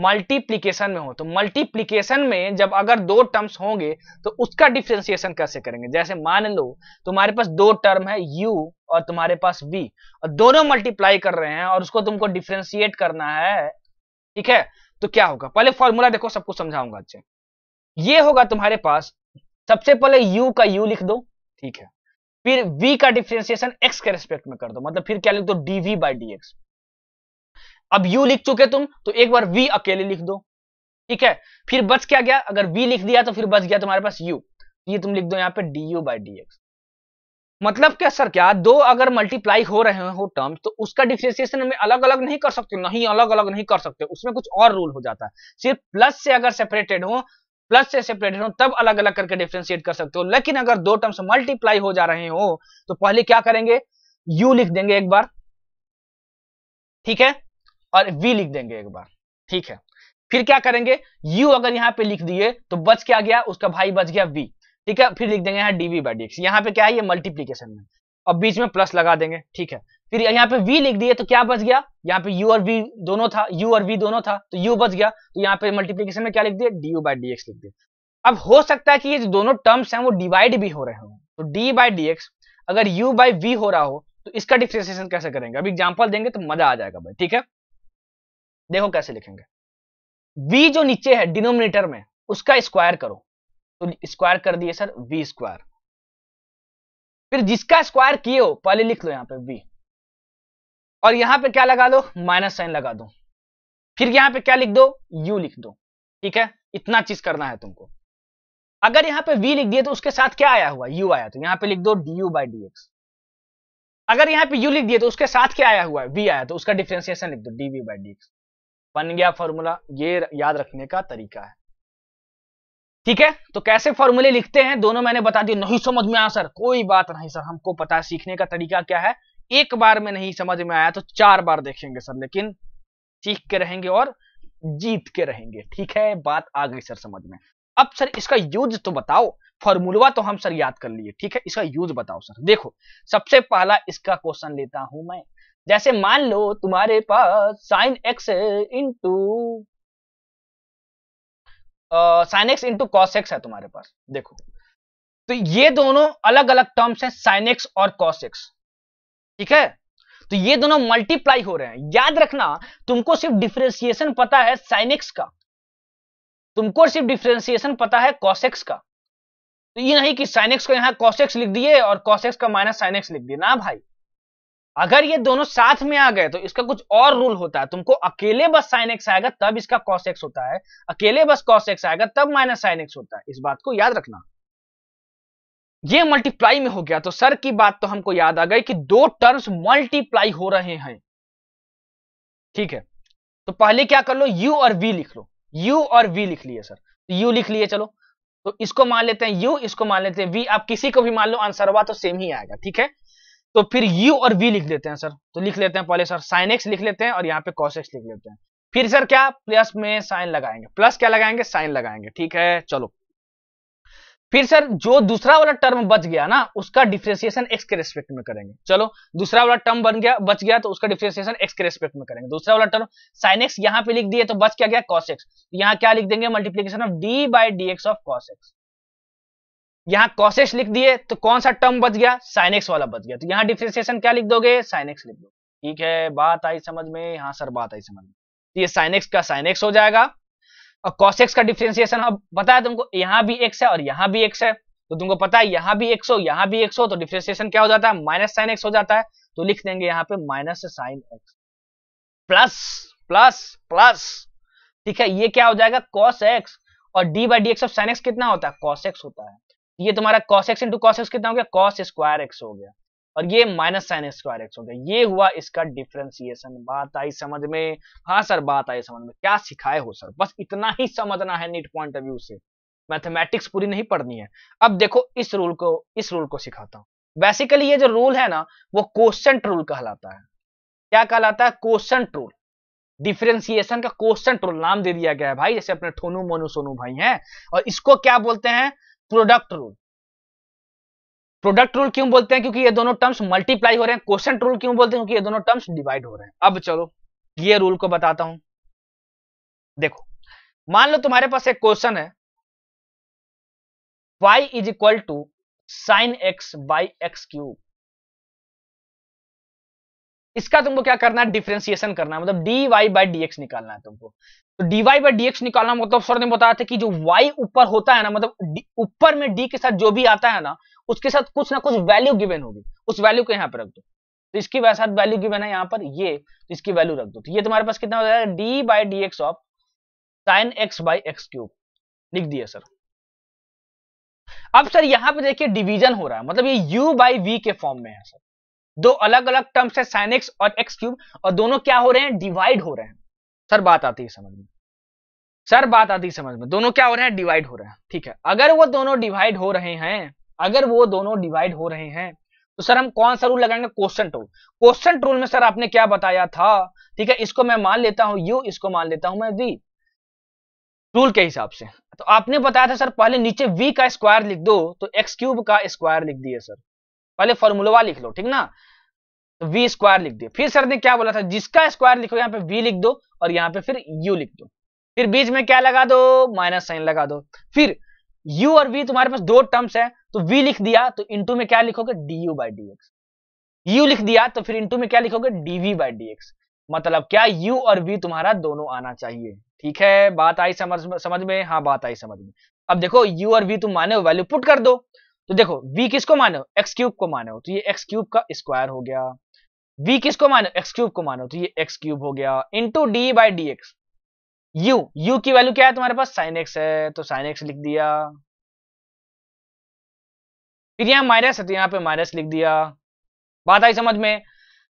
मल्टीप्लीकेशन में हो तो मल्टीप्लीकेशन में जब अगर दो टर्म्स होंगे तो उसका डिफ्रेंसिएशन कैसे करेंगे जैसे मान लो तुम्हारे पास दो टर्म है u और तुम्हारे पास v और दोनों मल्टीप्लाई कर रहे हैं और उसको तुमको डिफ्रेंशिएट करना है ठीक है तो क्या होगा पहले फॉर्मूला देखो सबको समझाऊंगा अच्छे ये होगा तुम्हारे पास सबसे पहले u का u लिख दो ठीक है फिर v का डिफ्रेंसिएशन x के रेस्पेक्ट में कर दो मतलब फिर क्या लिख दो dv बाई डी अब u लिख चुके तुम तो एक बार v अकेले लिख दो ठीक है फिर बच क्या गया अगर v लिख दिया तो फिर बच गया तुम्हारे पास u तो ये तुम लिख दो यहाँ पे d you by D x मतलब क्या सर क्या दो अगर मल्टीप्लाई हो रहे हो टर्म्स तो उसका डिफ्रेंसिएशन हम अलग अलग नहीं कर सकते नहीं अलग अलग नहीं कर सकते उसमें कुछ और रूल हो जाता है सिर्फ प्लस से अगर सेपरेटेड हो प्लस से सेपरेटेड हो तो तब अलग अलग करके डिफ्रेंशिएट कर सकते हो लेकिन अगर दो टर्म्स मल्टीप्लाई हो जा रहे हो तो पहले क्या करेंगे यू लिख देंगे एक बार ठीक है और वी लिख देंगे एक बार ठीक है फिर क्या करेंगे यू अगर यहां पे लिख दिए तो बच क्या गया उसका भाई बच गया वी ठीक है फिर लिख देंगे यहां डीवी बाई डी यहां पे क्या है ये मल्टीप्लीकेशन में अब बीच में प्लस लगा देंगे ठीक है फिर यहाँ पे वी लिख दिए तो क्या बच गया यहाँ पे यू और वी दोनों था यू और वी दोनों था तो यू बच गया तो यहाँ पे मल्टीप्लीकेशन में क्या लिख दिया डी यू बाई डी लिख दिया अब हो सकता है कि ये जो दोनों टर्म्स हैं वो डिवाइड भी हो रहे हो तो डी बाई डी अगर यू बाई वी हो रहा हो तो इसका डिफ्रेंसिएशन कैसे करेंगे अब एग्जाम्पल देंगे तो मजा आ जाएगा भाई ठीक है देखो कैसे लिखेंगे v जो नीचे है डिनोमिनेटर में उसका स्क्वायर करो तो स्क्वायर कर दिए सर v स्क्वायर फिर जिसका स्क्वायर किए हो पहले लिख लो यहां पे v और यहां पे क्या लगा दो माइनस साइन लगा दो फिर यहां पे क्या लिख दो यू लिख दो ठीक है इतना चीज करना है तुमको अगर यहां पे वी लिख दिए तो उसके साथ क्या आया हुआ यू आया तो यहां पे लिख दो डी यू बाई डी अगर यहां पे यू लिख दिए तो उसके साथ क्या आया हुआ है वी आया तो उसका डिफ्रेंसिएशन लिख दो d v by D x बन गया फॉर्मूला ये याद रखने का तरीका है ठीक है तो कैसे फॉर्मूले लिखते हैं दोनों मैंने बता दिए नहीं समझ में आया सर कोई बात नहीं सर हमको पता है सीखने का तरीका क्या है एक बार में नहीं समझ में आया तो चार बार देखेंगे सर लेकिन सीख के रहेंगे और जीत के रहेंगे ठीक है बात आ गई सर समझ में अब सर इसका यूज तो बताओ फॉर्मूला तो हम सर याद कर लिए ठीक है इसका यूज बताओ सर देखो सबसे पहला इसका क्वेश्चन लेता हूं मैं जैसे मान लो तुम्हारे पास sine x into sine x into cos x है तुम्हारे पास देखो तो ये दोनों अलग अलग टर्म्स हैं साइन एक्स और कॉस एक्स ठीक है तो ये दोनों मल्टीप्लाई हो रहे हैं याद रखना तुमको सिर्फ डिफ्रेंसिएशन पता है साइनेक्स का तुमको सिर्फ डिफ्रेंसिएशन पता है कॉशेक्स का तो ये नहीं कि साइनेक्स को यहाँ कॉशेक्स लिख दिए और कॉशेक्स का माइनस साइनेक्स लिख दिए ना भाई अगर ये दोनों साथ में आ गए तो इसका कुछ और रूल होता है तुमको अकेले बस साइनेक्स आएगा तब इसका कॉशेक्स होता है अकेले बस कॉशेक्स आएगा तब माइनस साइनेक्स होता है इस बात को याद रखना ये मल्टीप्लाई में हो गया तो सर की बात तो हमको याद आ गई कि दो टर्म्स मल्टीप्लाई हो रहे हैं ठीक है तो पहले क्या कर लो यू और वी लिख लो यू और वी लिख लिए सर तो यू लिख लिए चलो तो इसको मान लेते हैं यू इसको मान लेते हैं वी आप किसी को भी मान लो आंसर हुआ तो सेम ही आएगा ठीक है तो फिर यू और वी लिख लेते हैं सर तो लिख लेते हैं पहले सर साइन एक्स लिख लेते हैं और यहाँ पे कॉस एक्स लिख लेते हैं फिर सर क्या प्लस में साइन लगाएंगे प्लस क्या लगाएंगे साइन लगाएंगे ठीक है चलो फिर सर जो दूसरा वाला टर्म बच गया ना उसका डिफ्रेंसिएशन एक्स के रेस्पेक्ट में करेंगे चलो दूसरा वाला टर्म बन गया बच गया तो उसका डिफ्रेंसिएशन एक्स के रेस्पेक्ट में करेंगे दूसरा वाला टर्म साइन एक्स यहाँ पे लिख दिए तो बच क्या गया कॉस एक्स यहाँ क्या लिख देंगे multiplication of d by D x of cos x यहाँ कॉस एक्स लिख दिए तो कौन सा टर्म बच गया साइन एक्स वाला बच गया तो यहाँ डिफ्रेंसिएशन क्या लिख दोगे साइन एक्स लिख दो ठीक है बात आई समझ में हाँ सर बात आई समझ में तो ये साइन एक्स का साइन एक्स हो जाएगा और कॉस एक्स का डिफ्रेंसिएशन अब बताया तुमको यहाँ भी एक्स है और यहाँ भी एक्स है तो तुमको पता है यहाँ भी एक्स हो यहाँ भी एक्स हो तो डिफ्रेंसिएशन क्या हो जाता है माइनस साइन एक्स हो जाता है तो लिख देंगे यहाँ पे minus sine x plus plus plus ठीक है ये क्या हो जाएगा कॉस एक्स और d by D x of sine x कितना होता है कॉस एक्स होता है ये तुम्हारा cos x into cos x कितना हो गया कॉस स्क्वायर एक्स हो गया और ये माइनस साइन स्क्वायर एक्स हो गया ये हुआ इसका डिफ्रेंसिएशन बात आई समझ में हाँ सर बात आई समझ में क्या सिखाए हो सर बस इतना ही समझना है नीट पॉइंट ऑफ व्यू से मैथमेटिक्स पूरी नहीं पढ़नी है अब देखो इस रूल को इस रूल को सिखाता हूँ बेसिकली ये जो रूल है ना वो क्वेश्चन रूल कहलाता है क्या कहलाता है क्वेश्चन रूल डिफ्रेंसिएशन का क्वेश्चन रूल नाम दे दिया गया है भाई जैसे अपने ठोनू मोनू सोनू भाई हैं और इसको क्या बोलते हैं प्रोडक्ट रूल प्रोडक्ट रूल क्यों बोलते हैं क्योंकि ये दोनों टर्म्स मल्टीप्लाई हो रहे हैं क्वेश्चन रूल क्यों बोलते हैं क्योंकि ये दोनों टर्म्स डिवाइड हो रहे हैं अब चलो ये रूल को बताता हूं देखो मान लो तुम्हारे पास एक क्वेश्चन है y is equal to sine x by x cube इसका तुमको क्या करना है डिफ्रेंसिएशन करना है मतलब dy वाई बाई डी निकालना है तुमको तो वाई बाई डी निकालना मतलब सर ने बताया था कि जो y ऊपर होता है ना मतलब ऊपर में d के साथ जो भी आता है ना उसके साथ कुछ ना कुछ वैल्यू गिवन होगी उस वैल्यू को यहाँ पर रख दो तो इसकी साथ वैल्यू गिवन है यहाँ पर ये तो इसकी वैल्यू रख दो तो ये तुम्हारे पास कितना हो जाएगा d by D x of sine x by x cube लिख दिया सर अब सर यहाँ पे देखिए डिवीजन हो रहा है मतलब ये u बाई वी के फॉर्म में है सर दो अलग अलग टर्म्स है साइन एक्स और एक्स क्यूब और दोनों क्या हो रहे हैं डिवाइड हो रहे हैं सर बात आती है समझ में सर बात आती है समझ में दोनों क्या हो रहे हैं डिवाइड हो रहे हैं ठीक है अगर वो दोनों डिवाइड हो रहे हैं अगर वो दोनों डिवाइड हो रहे हैं तो सर हम कौन सा रूल लगाएंगे क्वेश्चन रूल क्वेश्चन रूल में सर आपने क्या बताया था ठीक है इसको मैं मान लेता हूं यू इसको मान लेता हूं मैं वी रूल के हिसाब से तो आपने बताया था सर पहले नीचे वी का स्क्वायर लिख दो तो एक्स क्यूब का स्क्वायर लिख दिए सर पहले फॉर्मूलवा लिख लो ठीक ना तो वी स्क्वायर लिख दिए फिर सर ने क्या बोला था जिसका स्क्वायर लिखो यहाँ पे वी लिख दो और यहाँ पे फिर यू लिख दो फिर बीच में क्या लगा दो माइनस साइन लगा दो फिर u और v तुम्हारे पास दो टर्म्स है तो v लिख दिया तो इंटू में क्या लिखोगे d you by D x u लिख दिया तो फिर इंटू में क्या लिखोगे d v by D x मतलब क्या u और v तुम्हारा दोनों आना चाहिए ठीक है बात आई समझ समझ में हाँ बात आई समझ में अब देखो u और v तुम माने हो वैल्यू पुट कर दो तो देखो v किसको माने हो एक्स क्यूब को माने हो तो ये एक्स क्यूब का स्क्वायर हो गया v किसको मानो एक्स क्यूब को मानो तो ये एक्स क्यूब हो गया into d by D x u u की वैल्यू क्या है तुम्हारे पास साइन एक्स है तो साइन एक्स लिख दिया फिर यहां माइनस है तो यहां पे माइनस लिख दिया बात आई समझ में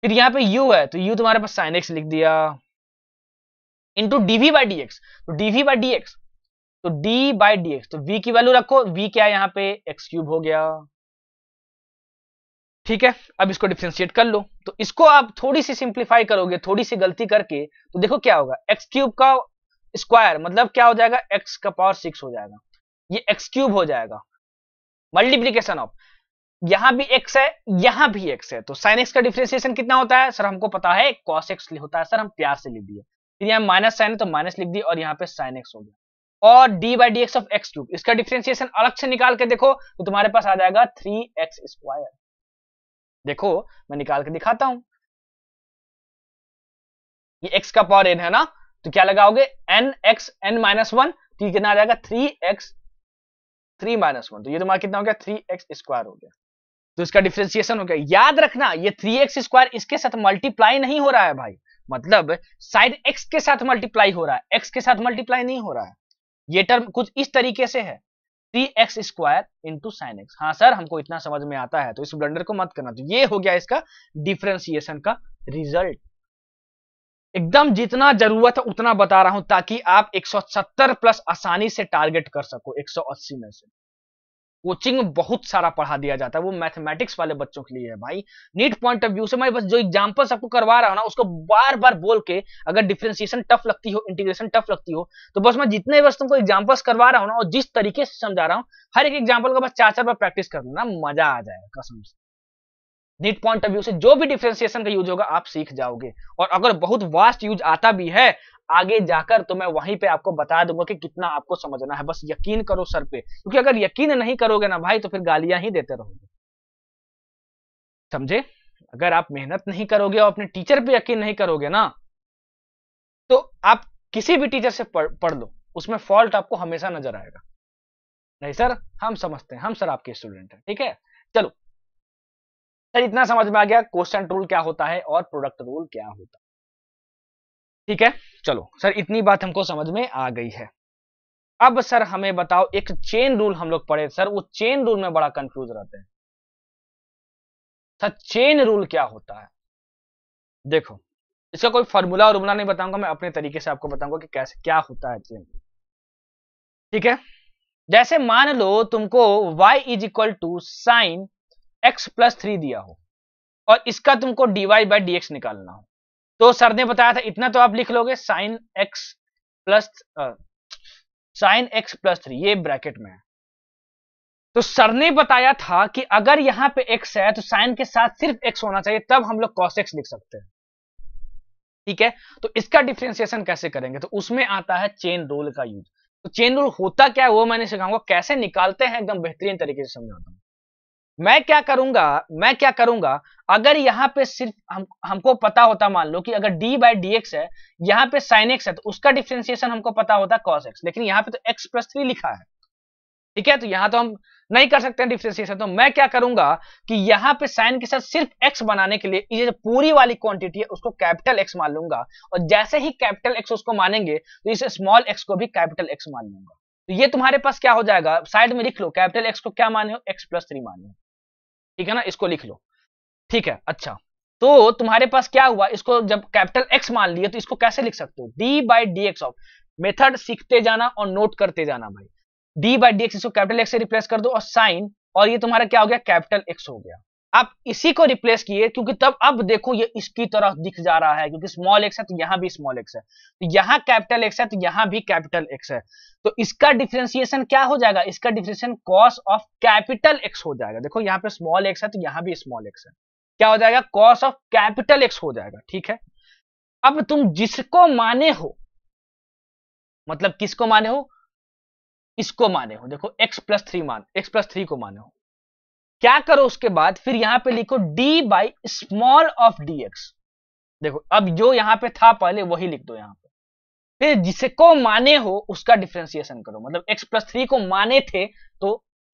फिर यहां पे u है तो u तुम्हारे पास साइन एक्स लिख दिया into dv by D x तो डीवी बाई डी एक्स तो डी बाई डी एक्स तो v की वैल्यू रखो v क्या है यहाँ पे एक्स क्यूब हो गया ठीक है अब इसको डिफ्रेंशिएट कर लो तो इसको आप थोड़ी सी सिंप्लीफाई करोगे थोड़ी सी गलती करके तो देखो क्या होगा एक्स क्यूब का स्क्वायर मतलब क्या हो जाएगा एक्स का पावर सिक्स हो जाएगा ये एक्स क्यूब हो जाएगा मल्टीप्लीकेशन ऑफ यहां भी एक्स है यहां भी एक्स है तो साइन एक्स का डिफ्रेंसिएशन कितना होता है सर हमको पता है कॉस एक्स होता है सर हम प्यार से लिख दिए फिर यहाँ माइनस साइन है तो माइनस लिख दिए और यहाँ पे साइन एक्स हो गया और d by D x of x cube इसका डिफ्रेंसिएशन अलग से निकाल के देखो तो तुम्हारे पास आ जाएगा थ्री एक्स स्क्वायर देखो मैं निकाल के दिखाता हूं ये x का पावर n है ना तो क्या लगाओगे n x N minus one तो ये कितना आ जाएगा three x three minus one तो ये तुम्हारा कितना हो गया थ्री एक्स स्क्वायर हो गया तो इसका डिफ्रेंसिएशन हो गया याद रखना ये थ्री एक्स स्क्वायर इसके साथ मल्टीप्लाई नहीं हो रहा है भाई मतलब साइड एक्स के साथ मल्टीप्लाई हो रहा है एक्स के साथ मल्टीप्लाई नहीं हो रहा है ये टर्म कुछ इस तरीके से है three x square into sine x हाँ सर हमको इतना समझ में आता है तो इस ब्लंडर को मत करना तो ये हो गया इसका डिफ्रेंसिएशन का रिजल्ट एकदम जितना जरूरत है उतना बता रहा हूं ताकि आप 170 प्लस आसानी से टारगेट कर सको 180 में से कोचिंग में बहुत सारा पढ़ा दिया जाता है वो मैथमेटिक्स वाले बच्चों के लिए है भाई नीट पॉइंट ऑफ व्यू से मैं बस जो एग्जाम्पल्स आपको करवा रहा हूँ ना उसको बार बार बोल के अगर डिफ्रेंसिएशन टफ लगती हो इंटीग्रेशन टफ लगती हो तो बस मैं जितने बस तुमको एग्जाम्पल्स करवा रहा हूँ ना और जिस तरीके से समझा रहा हूँ हर एक एग्जाम्पल का बस चार चार बार प्रैक्टिस कर ना मजा आ जाएगा कसम से नीट पॉइंट ऑफ व्यू से जो भी डिफ्रेंसिएशन का यूज होगा आप सीख जाओगे और अगर बहुत वास्ट यूज आता भी है आगे जाकर तो मैं वहीं पे आपको बता दूंगा कि कितना आपको समझना है बस यकीन करो सर पे क्योंकि अगर यकीन नहीं करोगे ना भाई तो फिर गालियां ही देते रहोगे समझे अगर आप मेहनत नहीं करोगे और अपने टीचर पे यकीन नहीं करोगे ना तो आप किसी भी टीचर से पढ़, पढ़ लो उसमें फॉल्ट आपको हमेशा नजर आएगा नहीं सर हम समझते हैं हम सर आपके स्टूडेंट हैं ठीक है चलो सर इतना समझ में आ गया क्वेश्चन रूल क्या होता है और प्रोडक्ट रूल क्या होता है ठीक है चलो सर इतनी बात हमको समझ में आ गई है अब सर हमें बताओ एक चेन रूल हम लोग पढ़े सर वो चेन रूल में बड़ा कंफ्यूज रहते हैं सर चेन रूल क्या होता है देखो इसका कोई फॉर्मूला और नहीं बताऊंगा मैं अपने तरीके से आपको बताऊंगा कि कैसे क्या होता है चेन रूल ठीक है जैसे मान लो तुमको y is equal to sine x plus three दिया हो और इसका तुमको dy बाई डी निकालना हो तो सर ने बताया था इतना तो आप लिख लोगे sine x plus sine x plus three ये ब्रैकेट में है तो सर ने बताया था कि अगर यहां पे एक्स है तो साइन के साथ सिर्फ एक्स होना चाहिए तब हम लोग कॉस एक्स लिख सकते हैं ठीक है तो इसका डिफ्रेंसिएशन कैसे करेंगे तो उसमें आता है चेन रूल का यूज तो चेन रूल होता क्या है वो मैंने सिखाऊंगा कैसे निकालते हैं एकदम बेहतरीन तरीके से समझाता हूँ मैं क्या करूंगा मैं क्या करूंगा अगर यहाँ पे सिर्फ हम हमको पता होता मान लो कि अगर d बाई डी एक्स है यहाँ पे साइन एक्स है तो उसका डिफ्रेंसिएशन हमको पता होता cos x लेकिन यहाँ पे तो x प्लस थ्री लिखा है ठीक है तो यहाँ तो हम नहीं कर सकते हैं डिफ्रेंसिएशन तो मैं क्या करूंगा कि यहाँ पे साइन के साथ सिर्फ x बनाने के लिए ये जो पूरी वाली क्वांटिटी है उसको कैपिटल x मान लूंगा और जैसे ही कैपिटल x उसको मानेंगे तो इस स्मॉल x को भी कैपिटल x मान लूंगा तो ये तुम्हारे पास क्या हो जाएगा साइड में लिख लो कैपिटल x को क्या माने हो एक्स प्लस थ्री माने हो ठीक है ना इसको लिख लो ठीक है अच्छा तो तुम्हारे पास क्या हुआ इसको जब कैपिटल एक्स मान लिया तो इसको कैसे लिख सकते हो D by D x of method सीखते जाना और नोट करते जाना भाई डी बाई डी एक्स इसको कैपिटल एक्स से रिप्लेस कर दो और साइन और ये तुम्हारा क्या हो गया कैपिटल एक्स हो गया आप इसी को रिप्लेस किए क्योंकि तब अब देखो ये इसकी तरह दिख जा रहा है क्योंकि स्मॉल एक्स है तो यहां भी स्मॉल एक्स है तो यहां कैपिटल एक्स है तो यहां भी कैपिटल एक्स है तो इसका डिफ्रेंसिएशन क्या हो जाएगा इसका differentiation cos of capital x हो जाएगा देखो यहां पे स्मॉल एक्स है तो यहां भी स्मॉल एक्स है क्या हो जाएगा कॉस ऑफ कैपिटल एक्स हो जाएगा ठीक है अब तुम जिसको माने हो मतलब किसको माने हो इसको माने हो देखो एक्स प्लस थ्री मान एक्स प्लस थ्री को माने हो क्या करो उसके बाद फिर यहां पे लिखो d by small of dx देखो अब जो यहां पे था पहले वही लिख दो यहां पे फिर जिसको माने हो उसका डिफ्रेंसिएशन करो मतलब x प्लस थ्री को माने थे तो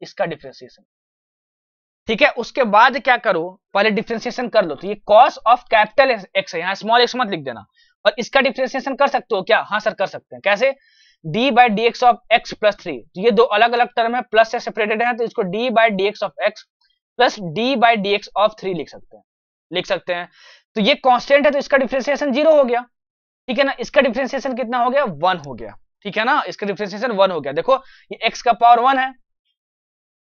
इसका डिफ्रेंसिएशन ठीक है उसके बाद क्या करो पहले डिफ्रेंसिएशन कर लो तो ये कॉस ऑफ कैपिटल x है यहां स्मॉल x मत लिख देना और इसका डिफ्रेंसिएशन कर सकते हो क्या हाँ सर कर सकते हैं कैसे d by D x of x plus three तो ये दो अलग अलग टर्म है प्लस से सेपरेटेड है तो इसको d by D x of x plus D by D x of three लिख सकते हैं लिख सकते हैं तो ये कॉन्स्टेंट है तो इसका डिफ्रेंसिएशन जीरो हो गया ठीक है ना इसका डिफ्रेंसिएशन कितना हो गया वन हो गया ठीक है ना इसका डिफ्रेंसिएशन वन हो गया देखो ये एक्स का पावर वन है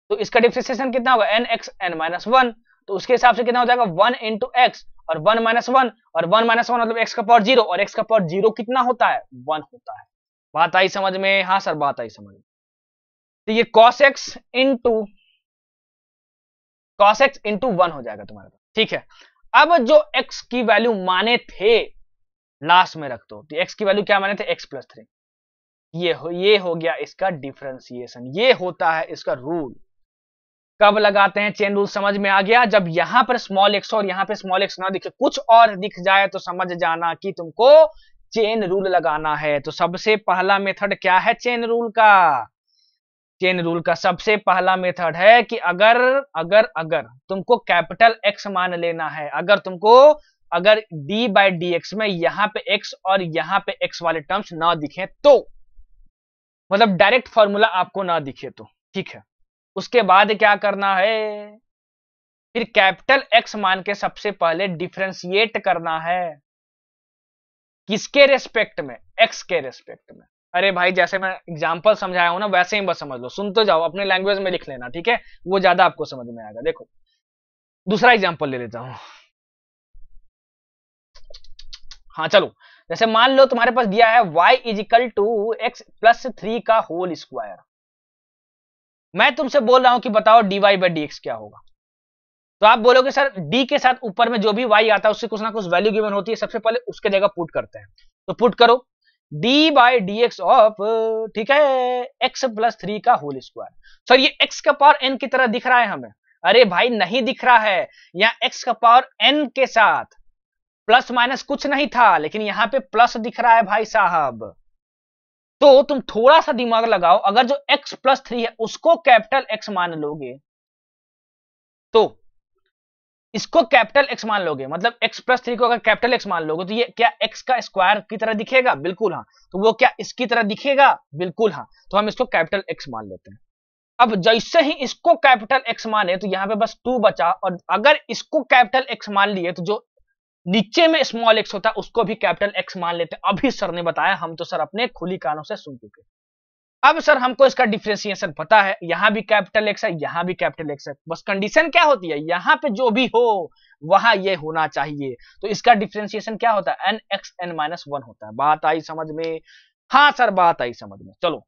तो इसका डिफ्रेंसिएशन कितना होगा n x N minus one तो उसके हिसाब से कितना हो जाएगा वन इंटू एक्स और वन माइनस वन और वन माइनस वन मतलब एक्स का पावर जीरो और एक्स का पावर जीरो कितना होता है वन होता है बात आई समझ में हाँ सर बात आई समझ में तो ये cos x into cos x into one हो जाएगा तुम्हारे पास ठीक है अब जो एक्स की वैल्यू माने थे लास्ट में रख दो तो एक्स की वैल्यू क्या माने थे एक्स प्लस थ्री ये हो ये हो गया इसका डिफ्रेंसिएशन ये होता है इसका रूल कब लगाते हैं चेन रूल समझ में आ गया जब यहां पर स्मॉल एक्स और यहां पर स्मॉल एक्स ना दिखे कुछ और दिख जाए तो समझ जाना कि तुमको चेन रूल लगाना है तो सबसे पहला मेथड क्या है चेन रूल का चेन रूल का सबसे पहला मेथड है कि अगर अगर अगर तुमको कैपिटल एक्स मान लेना है अगर तुमको अगर डी बाई डी एक्स में यहां पे एक्स और यहां पे एक्स वाले टर्म्स ना दिखे तो मतलब डायरेक्ट फॉर्मूला आपको ना दिखे तो ठीक है उसके बाद क्या करना है फिर कैपिटल एक्स मान के सबसे पहले डिफ्रेंशिएट करना है किसके रेस्पेक्ट में एक्स के रेस्पेक्ट में अरे भाई जैसे मैं एग्जाम्पल समझाया हूँ ना वैसे ही बस समझ लो सुन तो जाओ अपने लैंग्वेज में लिख लेना ठीक है वो ज्यादा आपको समझ में आएगा देखो दूसरा एग्जाम्पल ले लेता हूँ हाँ चलो जैसे मान लो तुम्हारे पास दिया है y is equal to x plus three का होल स्क्वायर मैं तुमसे बोल रहा हूं कि बताओ dy वाई बाई क्या होगा तो आप बोलोगे सर d के साथ ऊपर में जो भी y आता है उससे कुछ ना कुछ वैल्यू गिवन होती है सबसे पहले उसके जगह पुट करते हैं तो पुट करो d by D x of ठीक है एक्स प्लस थ्री का होल स्क्वायर सर ये एक्स का पावर एन की तरह दिख रहा है हमें अरे भाई नहीं दिख रहा है यहाँ एक्स का पावर एन के साथ प्लस माइनस कुछ नहीं था लेकिन यहाँ पे प्लस दिख रहा है भाई साहब तो तुम थोड़ा सा दिमाग लगाओ अगर जो x प्लस थ्री है उसको कैपिटल x मान लोगे तो इसको कैपिटल एक्स मान लोगे मतलब एक्स प्लस थ्री को अगर कैपिटल एक्स मान लोगे तो ये क्या एक्स का स्क्वायर की तरह दिखेगा बिल्कुल हाँ तो वो क्या इसकी तरह दिखेगा बिल्कुल हाँ तो हम इसको कैपिटल एक्स मान लेते हैं अब जैसे ही इसको कैपिटल एक्स माने तो यहाँ पे बस टू बचा और अगर इसको कैपिटल एक्स मान लिए तो जो नीचे में स्मॉल एक्स होता है उसको भी कैपिटल एक्स मान लेते अभी सर ने बताया हम तो सर अपने खुली कानों से सुन चुके हैं अब सर हमको इसका डिफ्रेंसिएशन पता है यहां भी कैपिटल एक्स है यहां भी कैपिटल एक्स है बस कंडीशन क्या होती है यहां पे जो भी हो वहां ये होना चाहिए तो इसका डिफ्रेंसिएशन क्या होता है N x N minus one होता है बात आई समझ में हाँ सर बात आई समझ में चलो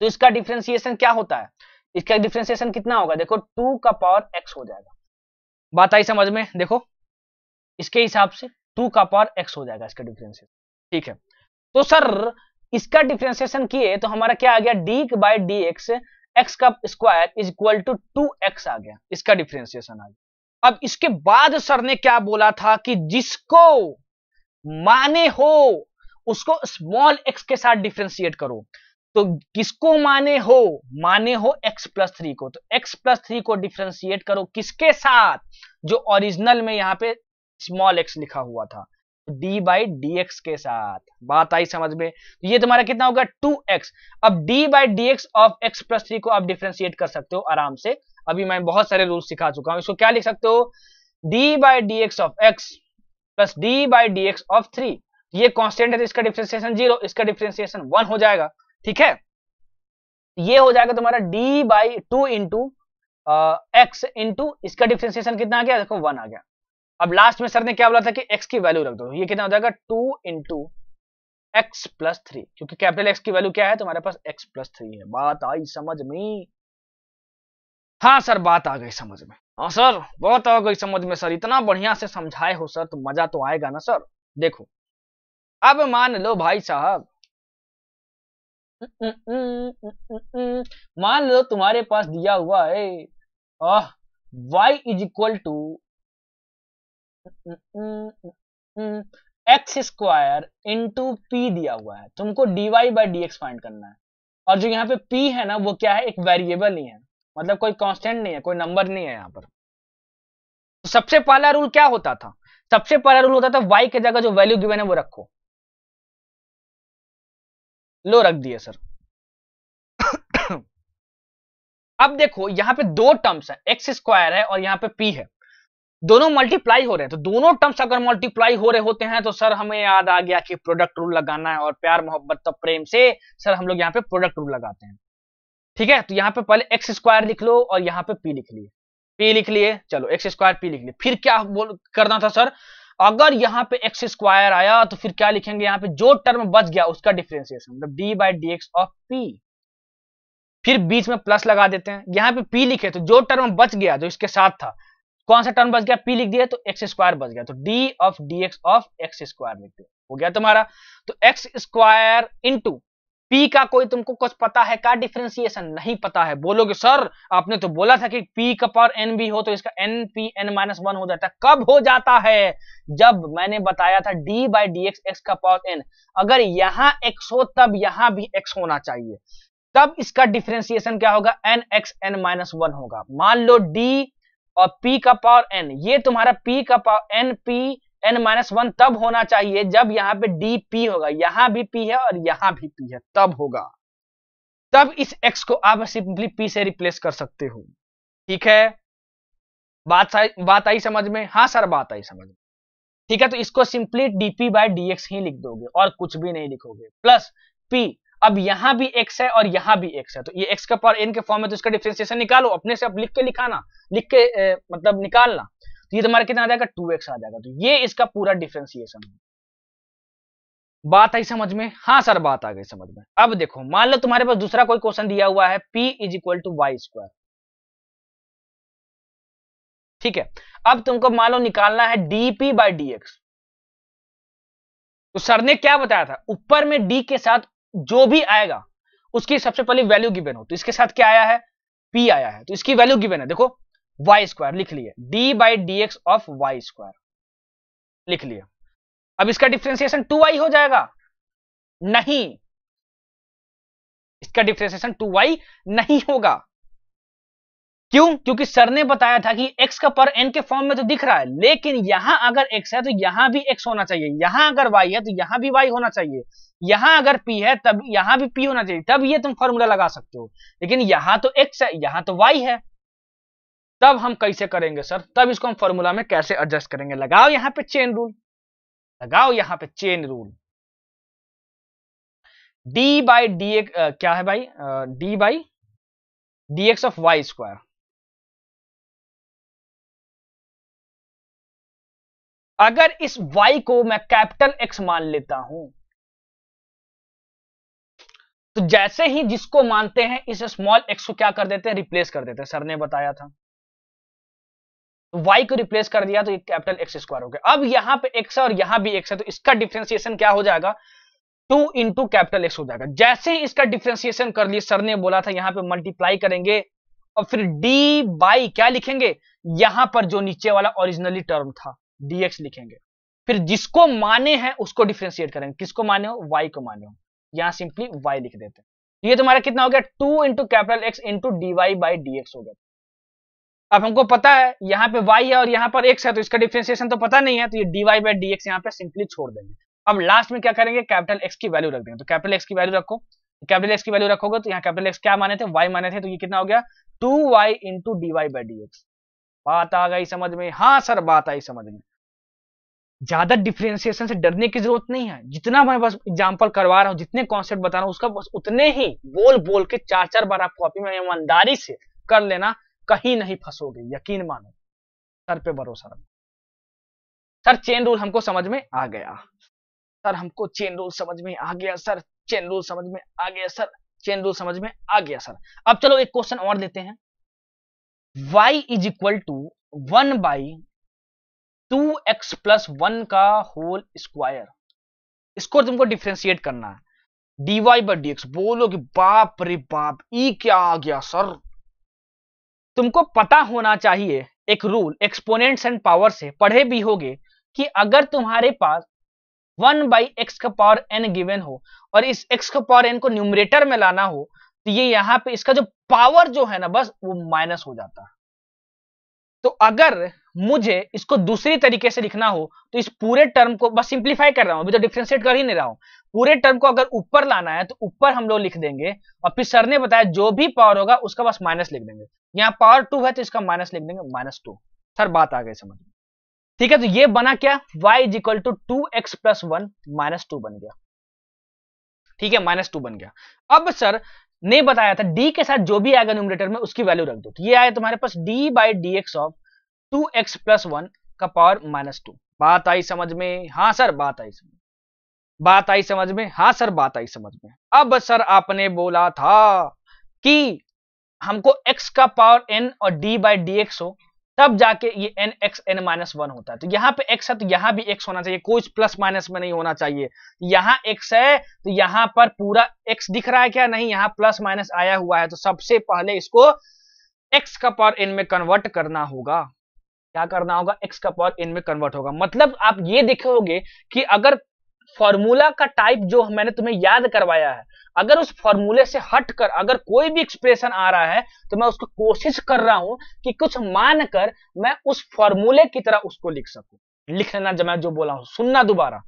तो इसका डिफ्रेंसिएशन क्या होता है इसका डिफ्रेंसिएशन कितना होगा देखो टू का पावर एक्स हो जाएगा बात आई समझ में देखो इसके हिसाब से टू का पावर एक्स हो जाएगा इसका डिफ्रेंसिएशन ठीक है तो सर इसका डिफ्रेंसिएशन किए तो हमारा क्या आ गया d by D x x का square is equal to two x आ गया इसका डिफ्रेंसिएशन आ गया अब इसके बाद सर ने क्या बोला था कि जिसको माने हो उसको स्मॉल एक्स के साथ डिफ्रेंसिएट करो तो किसको माने हो माने हो x प्लस थ्री को तो x प्लस थ्री को डिफ्रेंशिएट करो किसके साथ जो ओरिजिनल में यहाँ पे स्मॉल x लिखा हुआ था डी बाई डी एक्स के साथ बात आई समझ में तो ये तुम्हारा कितना होगा टू एक्स अब d by D x of x plus three को आप डिफ्रेंशिएट कर सकते हो आराम से अभी मैं बहुत सारे रूल सिखा चुका हूं इसको क्या लिख सकते हो D by D x of x plus D by D x of three ये कॉन्स्टेंट है तो इसका डिफ्रेंसिएशन जीरो इसका डिफ्रेंसिएशन वन हो जाएगा ठीक है ये हो जाएगा तुम्हारा d by two into x into इसका डिफ्रेंसिएशन कितना आ गया देखो वन आ गया अब लास्ट में सर ने क्या बोला था कि x की वैल्यू रख दो ये कितना हो जाएगा two into x plus three क्योंकि कैपिटल एक्स की वैल्यू क्या है तुम्हारे पास एक्स प्लस थ्री है बात आई समझ में हाँ सर बात आ गई समझ में हाँ सर बहुत आ गई समझ में सर इतना बढ़िया से समझाए हो सर तो मजा तो आएगा ना सर देखो अब मान लो भाई साहब मान लो तुम्हारे पास दिया हुआ है y is equal to x square into p दिया हुआ है तुमको dy by D x find करना है और जो यहाँ पे p है ना वो क्या है एक वेरिएबल ही है मतलब कोई कांस्टेंट नहीं है कोई नंबर नहीं है यहाँ पर तो सबसे पहला रूल क्या होता था सबसे पहला रूल होता था y के जगह जो वैल्यू गिवन है वो रखो लो रख दिए सर अब देखो यहाँ पे दो टर्म्स है एक्स स्क्वायर है और यहाँ पे पी है दोनों मल्टीप्लाई हो रहे हैं तो दोनों टर्म्स अगर मल्टीप्लाई हो रहे होते हैं तो सर हमें याद आ गया कि प्रोडक्ट रूल लगाना है और प्यार मोहब्बत तो प्रेम से सर हम लोग यहाँ पे प्रोडक्ट रूल लगाते हैं ठीक है तो यहाँ पे पहले एक्स स्क्वायर लिख लो और यहाँ पे पी लिख लिए पी लिख लिए चलो एक्स स्क्वायर पी लिख लिए फिर क्या बोल करना था सर अगर यहाँ पे एक्स स्क्वायर आया तो फिर क्या लिखेंगे यहाँ पे जो टर्म बच गया उसका डिफ्रेंसिएशन मतलब d by D x of p फिर बीच में प्लस लगा देते हैं यहाँ पे पी लिखे तो जो टर्म बच गया जो इसके साथ था कौन सा टर्म बच गया पी लिख दिया तो एक्स स्क्वायर बच गया तो d of d x of x square लिख दिया हो गया तुम्हारा तो एक्स स्क्वायर इंटू पी का कोई तुमको कुछ पता है का डिफ्रेंसिएशन नहीं पता है बोलोगे सर आपने तो बोला था कि पी का पावर एन भी हो तो इसका n p n minus one हो जाता है कब हो जाता है जब मैंने बताया था d by D x x का पावर एन अगर यहां एक्स हो तब यहां भी एक्स होना चाहिए तब इसका डिफ्रेंसिएशन क्या होगा n x N minus one होगा मान लो डी और p का पावर n ये तुम्हारा p का power n p n minus one तब होना चाहिए जब यहाँ पे डी पी होगा यहाँ भी p है और यहाँ भी p है तब होगा तब इस x को आप सिंपली p से रिप्लेस कर सकते हो ठीक है बात बात आई समझ में हाँ सर बात आई समझ में ठीक है तो इसको सिंपली dp बाय dx ही लिख दोगे और कुछ भी नहीं लिखोगे प्लस p अब यहां भी एक्स है और यहां भी एक्स है तो ये एक्स का पावर एन के फॉर्म में तो इसका डिफ्रेंसिएशन निकालो अपने से अब लिख के लिखाना लिख के ए, मतलब निकालना तो ये तुम्हारा कितना आ जाएगा टू एक्स आ जाएगा तो ये इसका पूरा डिफ्रेंसिएशन है बात आई समझ में हाँ सर बात आ गई समझ में अब देखो मान लो तुम्हारे पास दूसरा कोई क्वेश्चन दिया हुआ है p is equal to y square ठीक है अब तुमको मान लो निकालना है d p by D x तो सर ने क्या बताया था ऊपर में डी के साथ जो भी आएगा उसकी सबसे पहले वैल्यू गिवेन हो तो इसके साथ क्या आया है पी आया है तो इसकी वैल्यू गिवेन है देखो वाई स्क्वायर लिख लिए d by D x of y square लिख लिए अब इसका डिफ्रेंसिएशन टू वाई हो जाएगा नहीं इसका डिफ्रेंसिएशन टू वाई नहीं होगा क्यों क्योंकि सर ने बताया था कि x का पर n के फॉर्म में तो दिख रहा है लेकिन यहां अगर x है तो यहां भी x होना चाहिए यहां अगर y है तो यहां भी y होना चाहिए यहां अगर पी है तब यहां भी पी होना चाहिए तब ये तुम फॉर्मूला लगा सकते हो लेकिन यहां तो एक्स है यहां तो वाई है तब हम कैसे करेंगे सर तब इसको हम फॉर्मूला में कैसे एडजस्ट करेंगे लगाओ यहां पे चेन रूल लगाओ यहां पे chain rule d by D x क्या है भाई d by D x of y square अगर इस y को मैं कैपिटल x मान लेता हूं तो जैसे ही जिसको मानते हैं इस स्मॉल एक्स को क्या कर देते हैं रिप्लेस कर देते हैं सर ने बताया था तो वाई को रिप्लेस कर दिया तो कैपिटल एक्स स्क्वायर हो गया अब यहां पे एक्स है और यहां भी एक्स है तो इसका डिफ्रेंसिएशन क्या हो जाएगा टू इंटू कैपिटल एक्स हो जाएगा जैसे ही इसका डिफ्रेंसिएशन कर लिए सर ने बोला था यहां पर मल्टीप्लाई करेंगे और फिर डी बाई क्या लिखेंगे यहां पर जो नीचे वाला ओरिजिनली टर्म था डीएक्स लिखेंगे फिर जिसको माने हैं उसको डिफ्रेंशिएट करेंगे किसको माने हो वाई को माने हो यहाँ सिंपली y लिख देते हैं तो ये तुम्हारा कितना हो गया two into capital X into d Y by D x हो गया अब हमको पता है यहाँ पे y है और यहाँ पर x है तो इसका डिफ्रेंसिएशन तो पता नहीं है तो ये dy Y by D x यहाँ पे सिंपली छोड़ देंगे अब लास्ट में क्या करेंगे कैपिटल एक्स की वैल्यू रख देंगे तो कैपिटल एक्स की वैल्यू रखो कैपिटल एक्स की वैल्यू रखोगे तो यहाँ कैपिटल एक्स क्या माने थे वाई माने थे तो ये कितना हो गया two y into d Y by D x बात आ गई समझ में हाँ सर बात आई समझ में ज्यादा डिफ्रेंसिएशन से डरने की जरूरत नहीं है जितना मैं बस एग्जाम्पल करवा रहा हूँ जितने कॉन्सेप्ट बता रहा हूँ उसका बस उतने ही बोल बोल के चार चार बार आप कॉपी में ईमानदारी से कर लेना कहीं नहीं फंसोगे यकीन मानो सर पे भरोसा रखो सर चेन रूल हमको समझ में आ गया सर हमको चेन रूल समझ में आ गया सर चेन रूल समझ में आ गया सर चेन रूल समझ में आ गया सर अब चलो एक क्वेश्चन और लेते हैं y is equal to one by two x plus one का होल स्क्वायर इसको तुमको डिफ्रेंशिएट करना है d Y by D x बोलो कि बाप रे बाप ई क्या आ गया सर तुमको पता होना चाहिए एक रूल एक्सपोनेंट्स एंड पावर से पढ़े भी होगे कि अगर तुम्हारे पास वन बाई एक्स का पावर एन गिवेन हो और इस एक्स का पावर एन को न्यूमरेटर में लाना हो तो ये यहां पे इसका जो पावर जो है ना बस वो माइनस हो जाता है तो अगर मुझे इसको दूसरी तरीके से लिखना हो तो इस पूरे टर्म को बस सिंप्लीफाई कर रहा हूं अभी तो डिफ्रेंशिएट कर ही नहीं रहा हूं पूरे टर्म को अगर ऊपर लाना है तो ऊपर हम लोग लिख देंगे और फिर सर ने बताया जो भी पावर होगा उसका बस माइनस लिख देंगे यहाँ पावर टू है तो इसका माइनस लिख देंगे माइनस टू सर बात आ गई समझ में ठीक है तो ये बना क्या y is equal to two x plus one minus two बन गया ठीक है माइनस टू बन गया अब सर ने बताया था डी के साथ जो भी आएगा न्यूमरेटर में उसकी वैल्यू रख दो तो ये आया तुम्हारे पास d by D x of two x plus one का पावर माइनस टू बात आई समझ में हाँ सर बात आई समझ बात आई समझ में हाँ सर बात आई समझ में अब सर आपने बोला था कि हमको x का पावर n और d बाई डी एक्स हो तब जाके ये n x N minus one होता है तो यहाँ पे x है तो यहाँ भी x होना चाहिए कोई प्लस माइनस में नहीं होना चाहिए यहाँ x है तो यहाँ पर पूरा x दिख रहा है क्या नहीं यहाँ प्लस माइनस आया हुआ है तो सबसे पहले इसको x का पावर n में कन्वर्ट करना होगा क्या करना होगा एक्स का पावर एन में कन्वर्ट होगा मतलब आप ये देखोगे कि अगर फॉर्मूला का टाइप जो मैंने तुम्हें याद करवाया है अगर उस फॉर्मूले से हट कर अगर कोई भी एक्सप्रेशन आ रहा है तो मैं उसको कोशिश कर रहा हूं कि कुछ मान कर मैं उस फॉर्मूले की तरह उसको लिख सकूं लिख लेना जब मैं जो बोला हूं सुनना दोबारा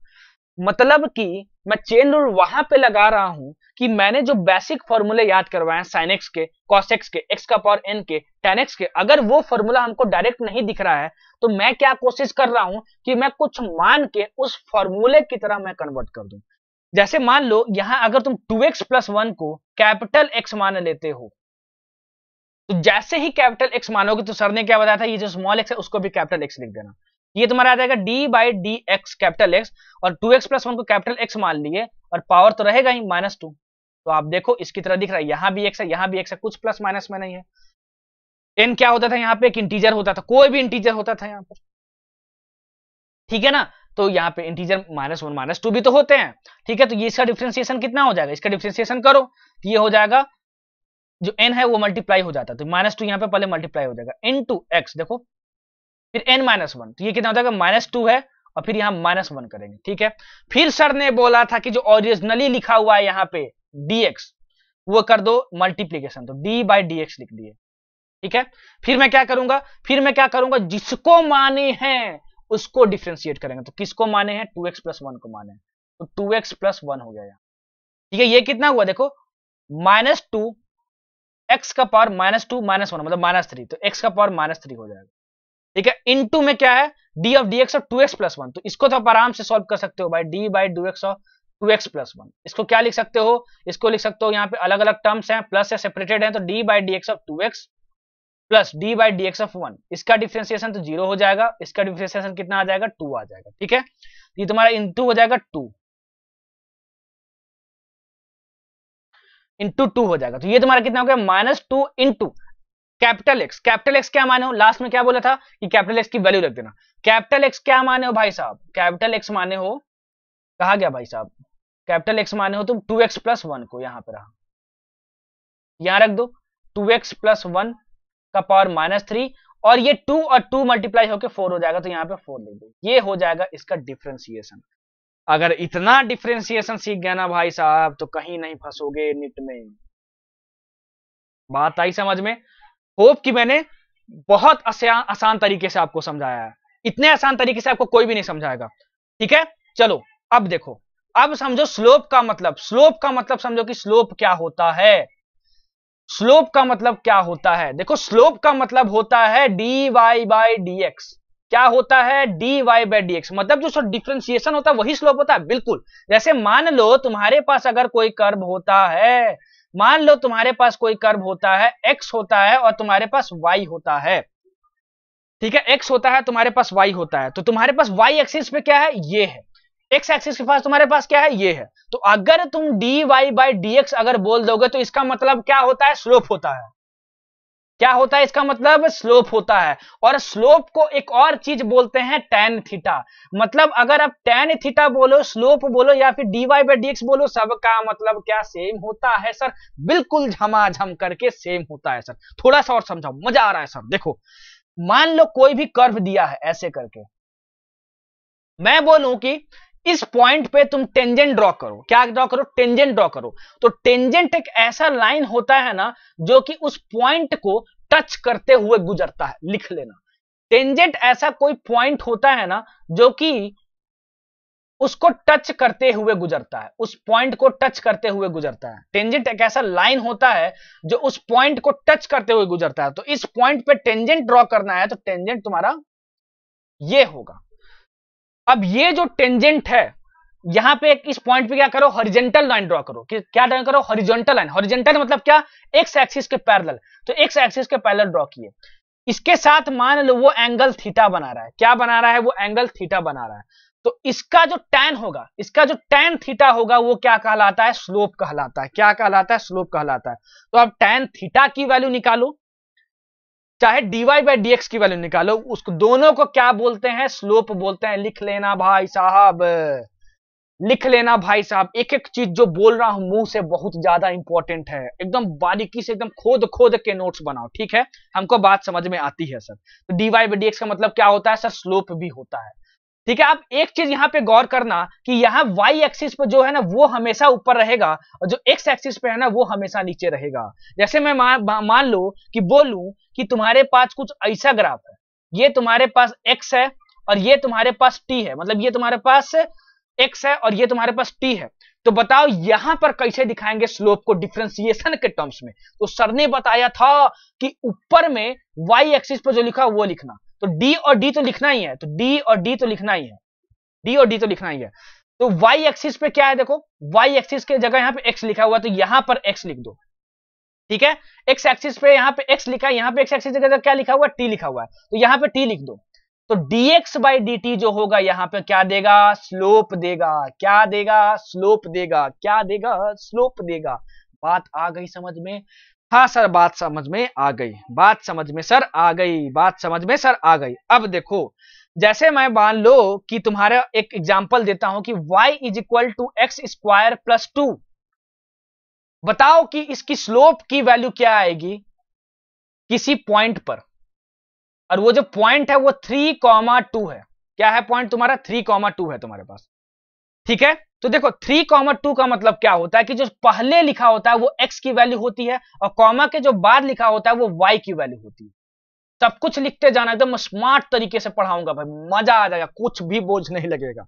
मतलब कि मैं चेन रूल वहां पे लगा रहा हूं कि मैंने जो बेसिक फॉर्मूले याद करवाए हैं साइन एक्स के कॉस एक्स के एक्स का पावर एन के टेन एक्स के अगर वो फॉर्मूला हमको डायरेक्ट नहीं दिख रहा है तो मैं क्या कोशिश कर रहा हूं कि मैं कुछ मान के उस फॉर्मूले की तरह मैं कन्वर्ट कर दू जैसे मान लो यहां अगर तुम टू एक्स प्लस वन को कैपिटल एक्स मान लेते हो तो जैसे ही कैपिटल एक्स मानोगे तो सर ने क्या बताया था ये जो स्मॉल एक्स है उसको भी कैपिटल एक्स लिख देना ये तुम्हारा आ जाएगा d by D x capital X और टू एक्स प्लस वन को कैपिटल एक्स मान लिए और पावर तो रहेगा ही माइनस टू तो आप देखो इसकी तरह दिख रहा है यहाँ भी एक्स है यहाँ भी एक्स है कुछ प्लस माइनस में नहीं है एन क्या होता था यहाँ पे एक इंटीजर होता था कोई भी इंटीजर होता था यहाँ पर ठीक है ना तो यहाँ पे integer minus one minus two भी तो होते हैं ठीक है तो ये इसका डिफ्रेंसिएशन कितना हो जाएगा इसका डिफ्रेंसिएशन करो तो ये हो जाएगा जो एन है वो मल्टीप्लाई हो जाता है तो माइनस टू यहाँ पे पहले मल्टीप्लाई हो जाएगा इन टू एक्स देखो फिर एन माइनस वन तो ये कितना हो जाएगा माइनस टू है और फिर यहाँ माइनस वन करेंगे ठीक है फिर सर ने बोला था कि जो ओरिजिनली लिखा हुआ है यहाँ पे dx वो कर दो मल्टीप्लीकेशन तो d बाई डी लिख दिए ठीक है फिर मैं क्या करूंगा फिर मैं क्या करूंगा जिसको माने हैं उसको डिफ्रेंशिएट करेंगे तो किसको माने हैं टू एक्स प्लस वन को माने तो टू एक्स प्लस वन हो गया यहाँ ठीक है ये कितना हुआ देखो माइनस टू एक्स का power minus two minus one मतलब माइनस थ्री तो एक्स का पावर माइनस थ्री हो जाएगा ठीक है इन टू में क्या है डी ऑफ डी एक्स और टू एक्स प्लस वन तो इसको तो आप आराम से सॉल्व कर सकते हो by d by d x और टू एक्स प्लस वन इसको क्या लिख सकते हो इसको लिख सकते हो यहाँ पे अलग अलग टर्म्स हैं प्लस है सेपरेटेड है तो D by D x of two x plus D by D x of one इसका डिफ्रेंसिएशन तो जीरो हो जाएगा इसका डिफ्रेंसिएशन कितना आ जाएगा टू आ जाएगा ठीक है ये तुम्हारा इंटू हो जाएगा टू इंटू टू हो जाएगा तो ये तुम्हारा कितना हो गया minus two into capital X capital X क्या माने हो लास्ट में क्या बोला था कि कैपिटल एक्स की वैल्यू रख देना कैपिटल एक्स क्या माने हो भाई साहब कैपिटल एक्स माने हो कहा गया भाई साहब कैपिटल एक्स माने हो तुम टू एक्स प्लस वन को यहां पर रहा यहां रख दो टू एक्स प्लस वन का पावर माइनस थ्री और ये टू और टू मल्टीप्लाई होकर फोर हो जाएगा तो यहाँ पे फोर लिख दो ये हो जाएगा इसका डिफ्रेंसिएशन अगर इतना डिफ्रेंसिएशन सीख गया ना भाई साहब तो कहीं नहीं फंसोगे नीट में बात आई समझ में होप कि मैंने बहुत आसान तरीके से आपको समझाया है इतने आसान तरीके से आपको कोई भी नहीं समझाएगा ठीक है चलो अब देखो अब समझो स्लोप का मतलब स्लोप का मतलब समझो कि स्लोप क्या होता है स्लोप का मतलब क्या होता है देखो स्लोप का मतलब होता है d Y by D x क्या होता है d Y by D x मतलब जो डिफ्रेंसिएशन होता है वही स्लोप होता है बिल्कुल जैसे मान लो तुम्हारे पास अगर कोई कर्व होता है मान लो तुम्हारे पास कोई कर्व होता है एक्स होता है और तुम्हारे पास वाई होता है ठीक है एक्स होता है तुम्हारे पास वाई होता है तो तुम्हारे पास वाई एक्सिस पे क्या है ये है एक्स एक्सिस के पास तुम्हारे पास क्या है ये है तो अगर तुम d Y by D x अगर बोल दोगे तो इसका मतलब क्या होता है स्लोप होता है क्या होता है इसका मतलब स्लोप होता है और स्लोप को एक और चीज बोलते हैं टेन थीटा मतलब अगर आप टेन थीटा बोलो स्लोप बोलो या फिर d Y by D x बोलो सबका मतलब क्या सेम होता है सर बिल्कुल झमाझम करके सेम होता है सर थोड़ा सा और समझाओ मजा आ रहा है सर देखो मान लो कोई भी कर्व दिया है ऐसे करके मैं बोलूं कि इस पॉइंट पे तुम टेंजेंट ड्रॉ करो क्या ड्रॉ करो टेंजेंट ड्रॉ करो तो टेंजेंट एक ऐसा लाइन होता है ना जो कि उस पॉइंट को टच करते हुए गुजरता है लिख लेना टेंजेंट ऐसा कोई पॉइंट होता है ना जो कि उसको टच करते हुए गुजरता है उस पॉइंट को टच करते हुए गुजरता है टेंजेंट एक ऐसा लाइन होता है जो उस पॉइंट को टच करते हुए गुजरता है तो इस पॉइंट पे टेंजेंट ड्रॉ करना है तो टेंजेंट तुम्हारा ये होगा अब ये जो टेंजेंट है यहां पे इस पॉइंट पे क्या करो हॉरिजॉन्टल लाइन ड्रॉ करो कि क्या ड्रॉ करो हॉरिजॉन्टल लाइन हॉरिजेंटल मतलब क्या एक्स एक्सिस के पैरेलल तो एक्स एक्सिस के पैरेलल ड्रॉ किए इसके साथ मान लो वो एंगल थीटा बना रहा है क्या बना रहा है वो एंगल थीटा बना रहा है तो इसका जो टैन होगा इसका जो टैन थीटा होगा वो क्या कहलाता है स्लोप कहलाता है क्या कहलाता है स्लोप कहलाता है तो अब टैन थीटा की वैल्यू निकालो चाहे डीवाई बाई डीएक्स की वैल्यू निकालो उसको दोनों को क्या बोलते हैं स्लोप बोलते हैं लिख लेना भाई साहब लिख लेना भाई साहब एक एक चीज जो बोल रहा हूं मुंह से बहुत ज्यादा इंपॉर्टेंट है एकदम बारीकी से एकदम खोद खोद के नोट्स बनाओ ठीक है हमको बात समझ में आती है सर तो डीवाई बाई डी का मतलब क्या होता है सर स्लोप भी होता है ठीक है आप एक चीज यहाँ पे गौर करना कि यहाँ वाई एक्सिस पर जो है ना वो हमेशा ऊपर रहेगा और जो एक्स एक्सिस पे है ना वो हमेशा नीचे रहेगा जैसे मैं मान मान लो कि बोलूं कि तुम्हारे पास कुछ ऐसा ग्राफ है ये तुम्हारे पास एक्स है और ये तुम्हारे पास टी है मतलब ये तुम्हारे पास एक्स है और ये तुम्हारे पास टी है तो बताओ यहां पर कैसे दिखाएंगे स्लोप को डिफ्रेंसिएशन के टर्म्स में तो सर ने बताया था कि ऊपर में वाई एक्सिस पर जो लिखा वो लिखना तो डी और डी तो लिखना ही है तो डी और डी तो लिखना ही है डी और डी तो लिखना ही है तो वाई एक्सिस पे क्या है देखो वाई एक्सिस के जगह यहाँ पे एक्स लिखा हुआ तो यहां पर एक्स लिख दो ठीक है एक्स एक्सिस पे यहाँ पे एक्स लिखा है यहाँ पे एक्स एक्सिस जगह क्या लिखा हुआ टी लिखा हुआ है तो यहाँ पे टी लिख दो तो डीएक्स बाई डी जो होगा यहाँ पे क्या देगा स्लोप देगा क्या देगा स्लोप देगा क्या देगा स्लोप देगा बात आ गई समझ में हाँ सर बात समझ में आ गई बात समझ में सर आ गई बात समझ में सर आ गई अब देखो जैसे मैं मान लो कि तुम्हारा एक एग्जाम्पल देता हूं कि y is equal to x square plus two बताओ कि इसकी स्लोप की वैल्यू क्या आएगी किसी पॉइंट पर और वो जो पॉइंट है वो थ्री कॉमा टू है क्या है पॉइंट तुम्हारा थ्री कॉमा टू है तुम्हारे पास ठीक है तो देखो थ्री कॉमा टू का मतलब क्या होता है कि जो पहले लिखा होता है वो एक्स की वैल्यू होती है और कॉमा के जो बाद लिखा होता है वो वाई की वैल्यू होती है सब कुछ लिखते जाना एकदम स्मार्ट तरीके से पढ़ाऊंगा भाई मजा आ जाएगा कुछ भी बोझ नहीं लगेगा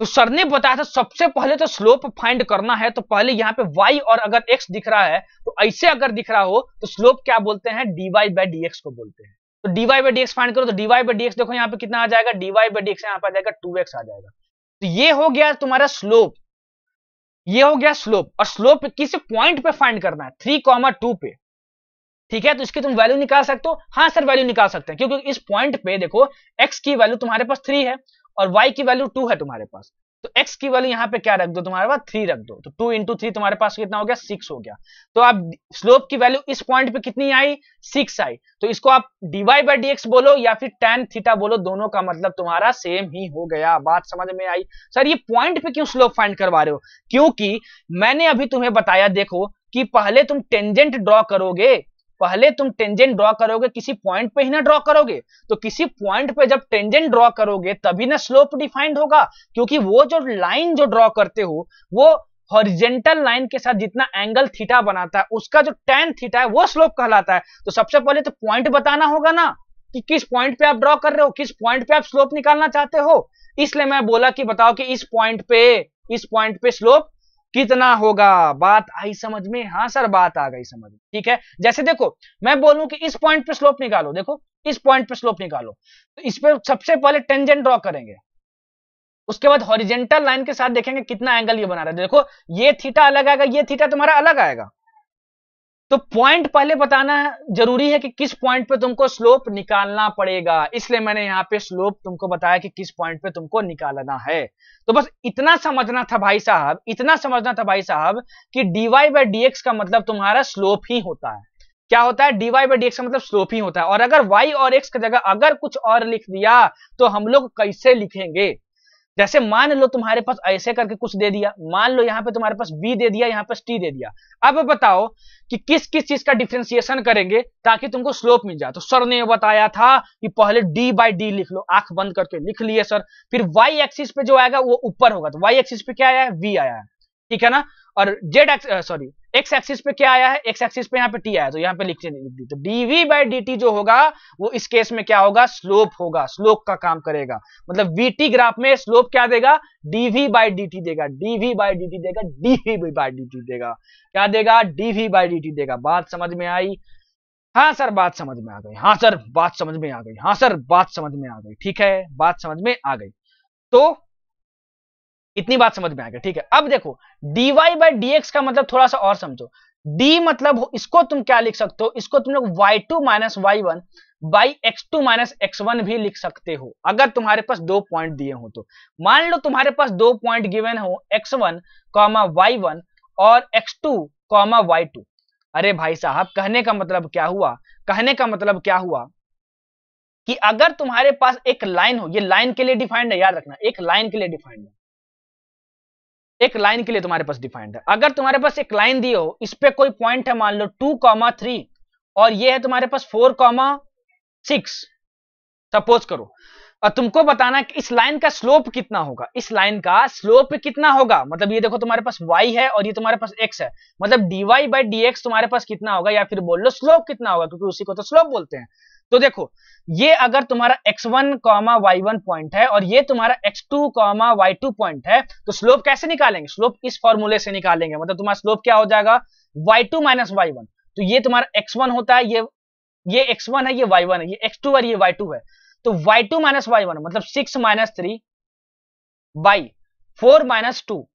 तो सर ने बताया था सबसे पहले तो स्लोप फाइंड करना है तो पहले यहाँ पे वाई और अगर एक्स दिख रहा है तो ऐसे अगर दिख रहा हो तो स्लोप क्या बोलते हैं डीवाई बाई डी को बोलते हैं तो डीवाई बाई डी फाइंड करो तो डीवाई बाई डी देखो यहाँ पे कितना आ जाएगा डीवाई बाई डी यहाँ पे आ जाएगा टू आ जाएगा तो ये हो गया तुम्हारा स्लोप ये हो गया स्लोप और स्लोप किसी पॉइंट पे फाइंड करना है थ्री कॉमा टू पे ठीक है तो इसकी तुम वैल्यू निकाल सकते हो हाँ सर वैल्यू निकाल सकते हैं क्योंकि इस पॉइंट पे देखो एक्स की वैल्यू तुम्हारे पास थ्री है और वाई की वैल्यू टू है तुम्हारे पास तो x की वाली यहाँ पे क्या रख दो तुम्हारे पास थ्री रख दो तो टू इंटू थ्री तुम्हारे पास कितना हो गया सिक्स हो गया तो आप स्लोप की वैल्यू इस पॉइंट पे कितनी आई सिक्स आई तो इसको आप डीवाई बाई डी बोलो या फिर टेन थीटा बोलो दोनों का मतलब तुम्हारा सेम ही हो गया बात समझ में आई सर ये पॉइंट पे क्यों स्लोप फाइंड करवा रहे हो क्योंकि मैंने अभी तुम्हें बताया देखो कि पहले तुम टेंजेंट ड्रॉ करोगे पहले तुम टेंजेंट ड्रॉ करोगे किसी पॉइंट पे ही ना ड्रॉ करोगे तो किसी पॉइंट पे जब टेंजेंट ड्रॉ करोगे तभी ना स्लोप डिफाइंड होगा क्योंकि वो जो लाइन जो ड्रॉ करते हो वो हॉरिजेंटल लाइन के साथ जितना एंगल थीटा बनाता है उसका जो टेन थीटा है वो स्लोप कहलाता है तो सबसे पहले तो पॉइंट बताना होगा ना कि किस पॉइंट पे आप ड्रॉ कर रहे हो किस पॉइंट पे आप स्लोप निकालना चाहते हो इसलिए मैं बोला कि बताओ कि इस पॉइंट पे इस पॉइंट पे स्लोप कितना होगा बात आई समझ में हाँ सर बात आ गई समझ में ठीक है जैसे देखो मैं बोलूं कि इस पॉइंट पे स्लोप निकालो देखो इस पॉइंट पे स्लोप निकालो तो इस पर सबसे पहले टेंजेंट ड्रॉ करेंगे उसके बाद हॉरिजेंटल लाइन के साथ देखेंगे कितना एंगल ये बना रहा है देखो ये थीटा अलग आएगा ये थीटा तुम्हारा अलग आएगा तो पॉइंट पहले बताना जरूरी है कि किस पॉइंट पे तुमको स्लोप निकालना पड़ेगा इसलिए मैंने यहाँ पे स्लोप तुमको बताया कि किस पॉइंट पे तुमको निकालना है तो बस इतना समझना था भाई साहब इतना समझना था भाई साहब कि डीवाई बाई डी का मतलब तुम्हारा स्लोप ही होता है क्या होता है डीवाई बाई डी का मतलब स्लोप ही होता है और अगर वाई और एक्स की जगह अगर कुछ और लिख दिया तो हम लोग कैसे लिखेंगे जैसे मान लो तुम्हारे पास ऐसे करके कुछ दे दिया मान लो यहाँ पे तुम्हारे पास बी दे दिया यहाँ पे टी दे दिया अब बताओ कि किस किस चीज का डिफ्रेंसिएशन करेंगे ताकि तुमको स्लोप मिल जाए तो सर ने बताया था कि पहले डी बाई डी लिख लो आंख बंद करके लिख लिए सर फिर वाई एक्सिस पे जो आएगा वो ऊपर होगा तो वाई एक्सिस पे क्या आया है वी आया है ठीक है ना और z x sorry x axis पे क्या आया है एक्स एक्सिस पे यहाँ पे टी आया तो यहाँ पे लिख दी तो डीवी बाई डी जो होगा वो इस केस में क्या होगा स्लोप होगा स्लोप का काम करेगा मतलब वीटी ग्राफ में स्लोप क्या देगा डीवी बाई डी देगा डीवी बाई डी देगा डीवी बाई डी देगा क्या देगा डीवी बाई डी देगा बात समझ में आई हाँ सर बात समझ में आ गई हाँ सर बात समझ में आ गई हाँ सर बात समझ में आ गई ठीक है बात समझ में आ गई तो इतनी बात समझ में आ गया ठीक है अब देखो dy बाई डी का मतलब थोड़ा सा और समझो d मतलब इसको तुम क्या लिख सकते हो इसको तुम लोग y2 two minus y one by x two minus x one भी लिख सकते हो अगर तुम्हारे पास दो पॉइंट दिए हो तो मान लो तुम्हारे पास दो पॉइंट गिवन हो x one comma y one और x two comma y two अरे भाई साहब कहने का मतलब क्या हुआ कहने का मतलब क्या हुआ कि अगर तुम्हारे पास एक लाइन हो ये लाइन के लिए डिफाइंड है याद रखना एक लाइन के लिए डिफाइंड है एक लाइन के लिए तुम्हारे पास डिफाइंड है अगर तुम्हारे पास एक लाइन दी हो इस पर कोई पॉइंट है मान लो टू कॉमा थ्री और ये है तुम्हारे पास फोर कॉमा सिक्स सपोज करो और तुमको बताना कि इस लाइन का स्लोप कितना होगा इस लाइन का स्लोप कितना होगा मतलब ये देखो तुम्हारे पास y है और ये तुम्हारे पास x है मतलब dy बाई डी तुम्हारे पास कितना होगा या फिर बोल लो स्लोप कितना होगा क्योंकि उसी को तो स्लोप बोलते हैं तो देखो ये अगर तुम्हारा x1 one comma Y point है और ये तुम्हारा x2 to comma Y point है तो स्लोप कैसे निकालेंगे स्लोप इस फॉर्मूले से निकालेंगे मतलब तुम्हारा स्लोप क्या हो जाएगा y2 टू माइनस वाई तो ये तुम्हारा x1 होता है ये ये x1 है ये y1 है ये x2 और ये y2 है तो y2 टू माइनस वाई मतलब six minus three by four minus two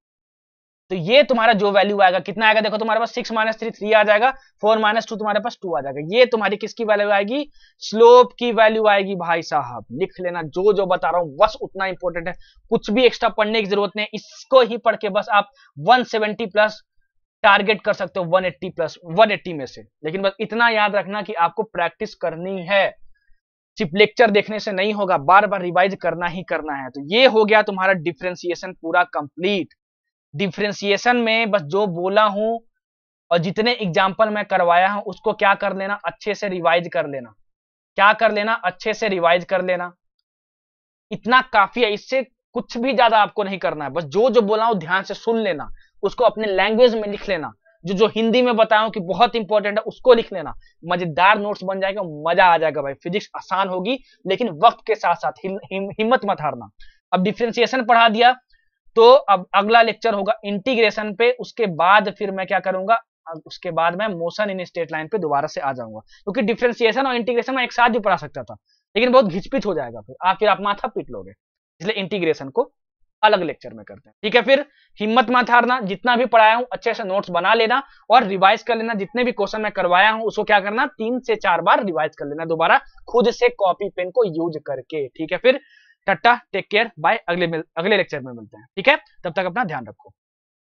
तो ये तुम्हारा जो वैल्यू आएगा कितना आएगा देखो तुम्हारे पास सिक्स माइनस थ्री थ्री आ जाएगा फोर माइनस टू तुम्हारे पास टू आ जाएगा ये तुम्हारी किसकी वैल्यू आएगी स्लोप की वैल्यू आएगी भाई साहब लिख लेना जो जो बता रहा हूं बस उतना इंपॉर्टेंट है कुछ भी एक्स्ट्रा पढ़ने की जरूरत नहीं इसको ही पढ़ के बस आप सेवेंटी प्लस टारगेट कर सकते हो एट्टी प्लस एट्टी में से लेकिन बस इतना याद रखना कि आपको प्रैक्टिस करनी है सिर्फ लेक्चर देखने से नहीं होगा बार बार रिवाइज करना ही करना है तो ये हो गया तुम्हारा डिफ्रेंसिएशन पूरा कंप्लीट डिफ्रेंसिएशन में बस जो बोला हूं और जितने एग्जाम्पल मैं करवाया हूं उसको क्या कर लेना अच्छे से रिवाइज कर लेना क्या कर लेना अच्छे से रिवाइज कर लेना इतना काफी है इससे कुछ भी ज्यादा आपको नहीं करना है बस जो जो बोला हूं ध्यान से सुन लेना उसको अपने लैंग्वेज में लिख लेना जो जो हिंदी में बताऊं कि बहुत इंपॉर्टेंट है उसको लिख लेना मजेदार नोट्स बन जाएगा मजा आ जाएगा भाई फिजिक्स आसान होगी लेकिन वक्त के साथ साथ हिम्मत मत हारना अब डिफ्रेंसिएशन पढ़ा दिया तो अब अगला लेक्चर होगा इंटीग्रेशन पे उसके बाद फिर मैं क्या करूंगा उसके बाद मैं मोशन इन स्टेट लाइन पे दोबारा से आ जाऊंगा क्योंकि डिफ्रेंसिएशन और इंटीग्रेशन में एक साथ भी पढ़ा सकता था लेकिन बहुत घिचपिच हो जाएगा फिर आप फिर आप माथा पीट लोगे इसलिए इंटीग्रेशन को अलग लेक्चर में करते हैं ठीक है फिर हिम्मत मत हारना जितना भी पढ़ाया हूं अच्छे से नोट्स बना लेना और रिवाइज कर लेना जितने भी क्वेश्चन मैं करवाया हूं उसको क्या करना तीन से चार बार रिवाइज कर लेना दोबारा खुद से कॉपी पेन को यूज करके ठीक है फिर टाटा टेक केयर बाय अगले अगले लेक्चर में मिलते हैं ठीक है तब तक अपना ध्यान रखो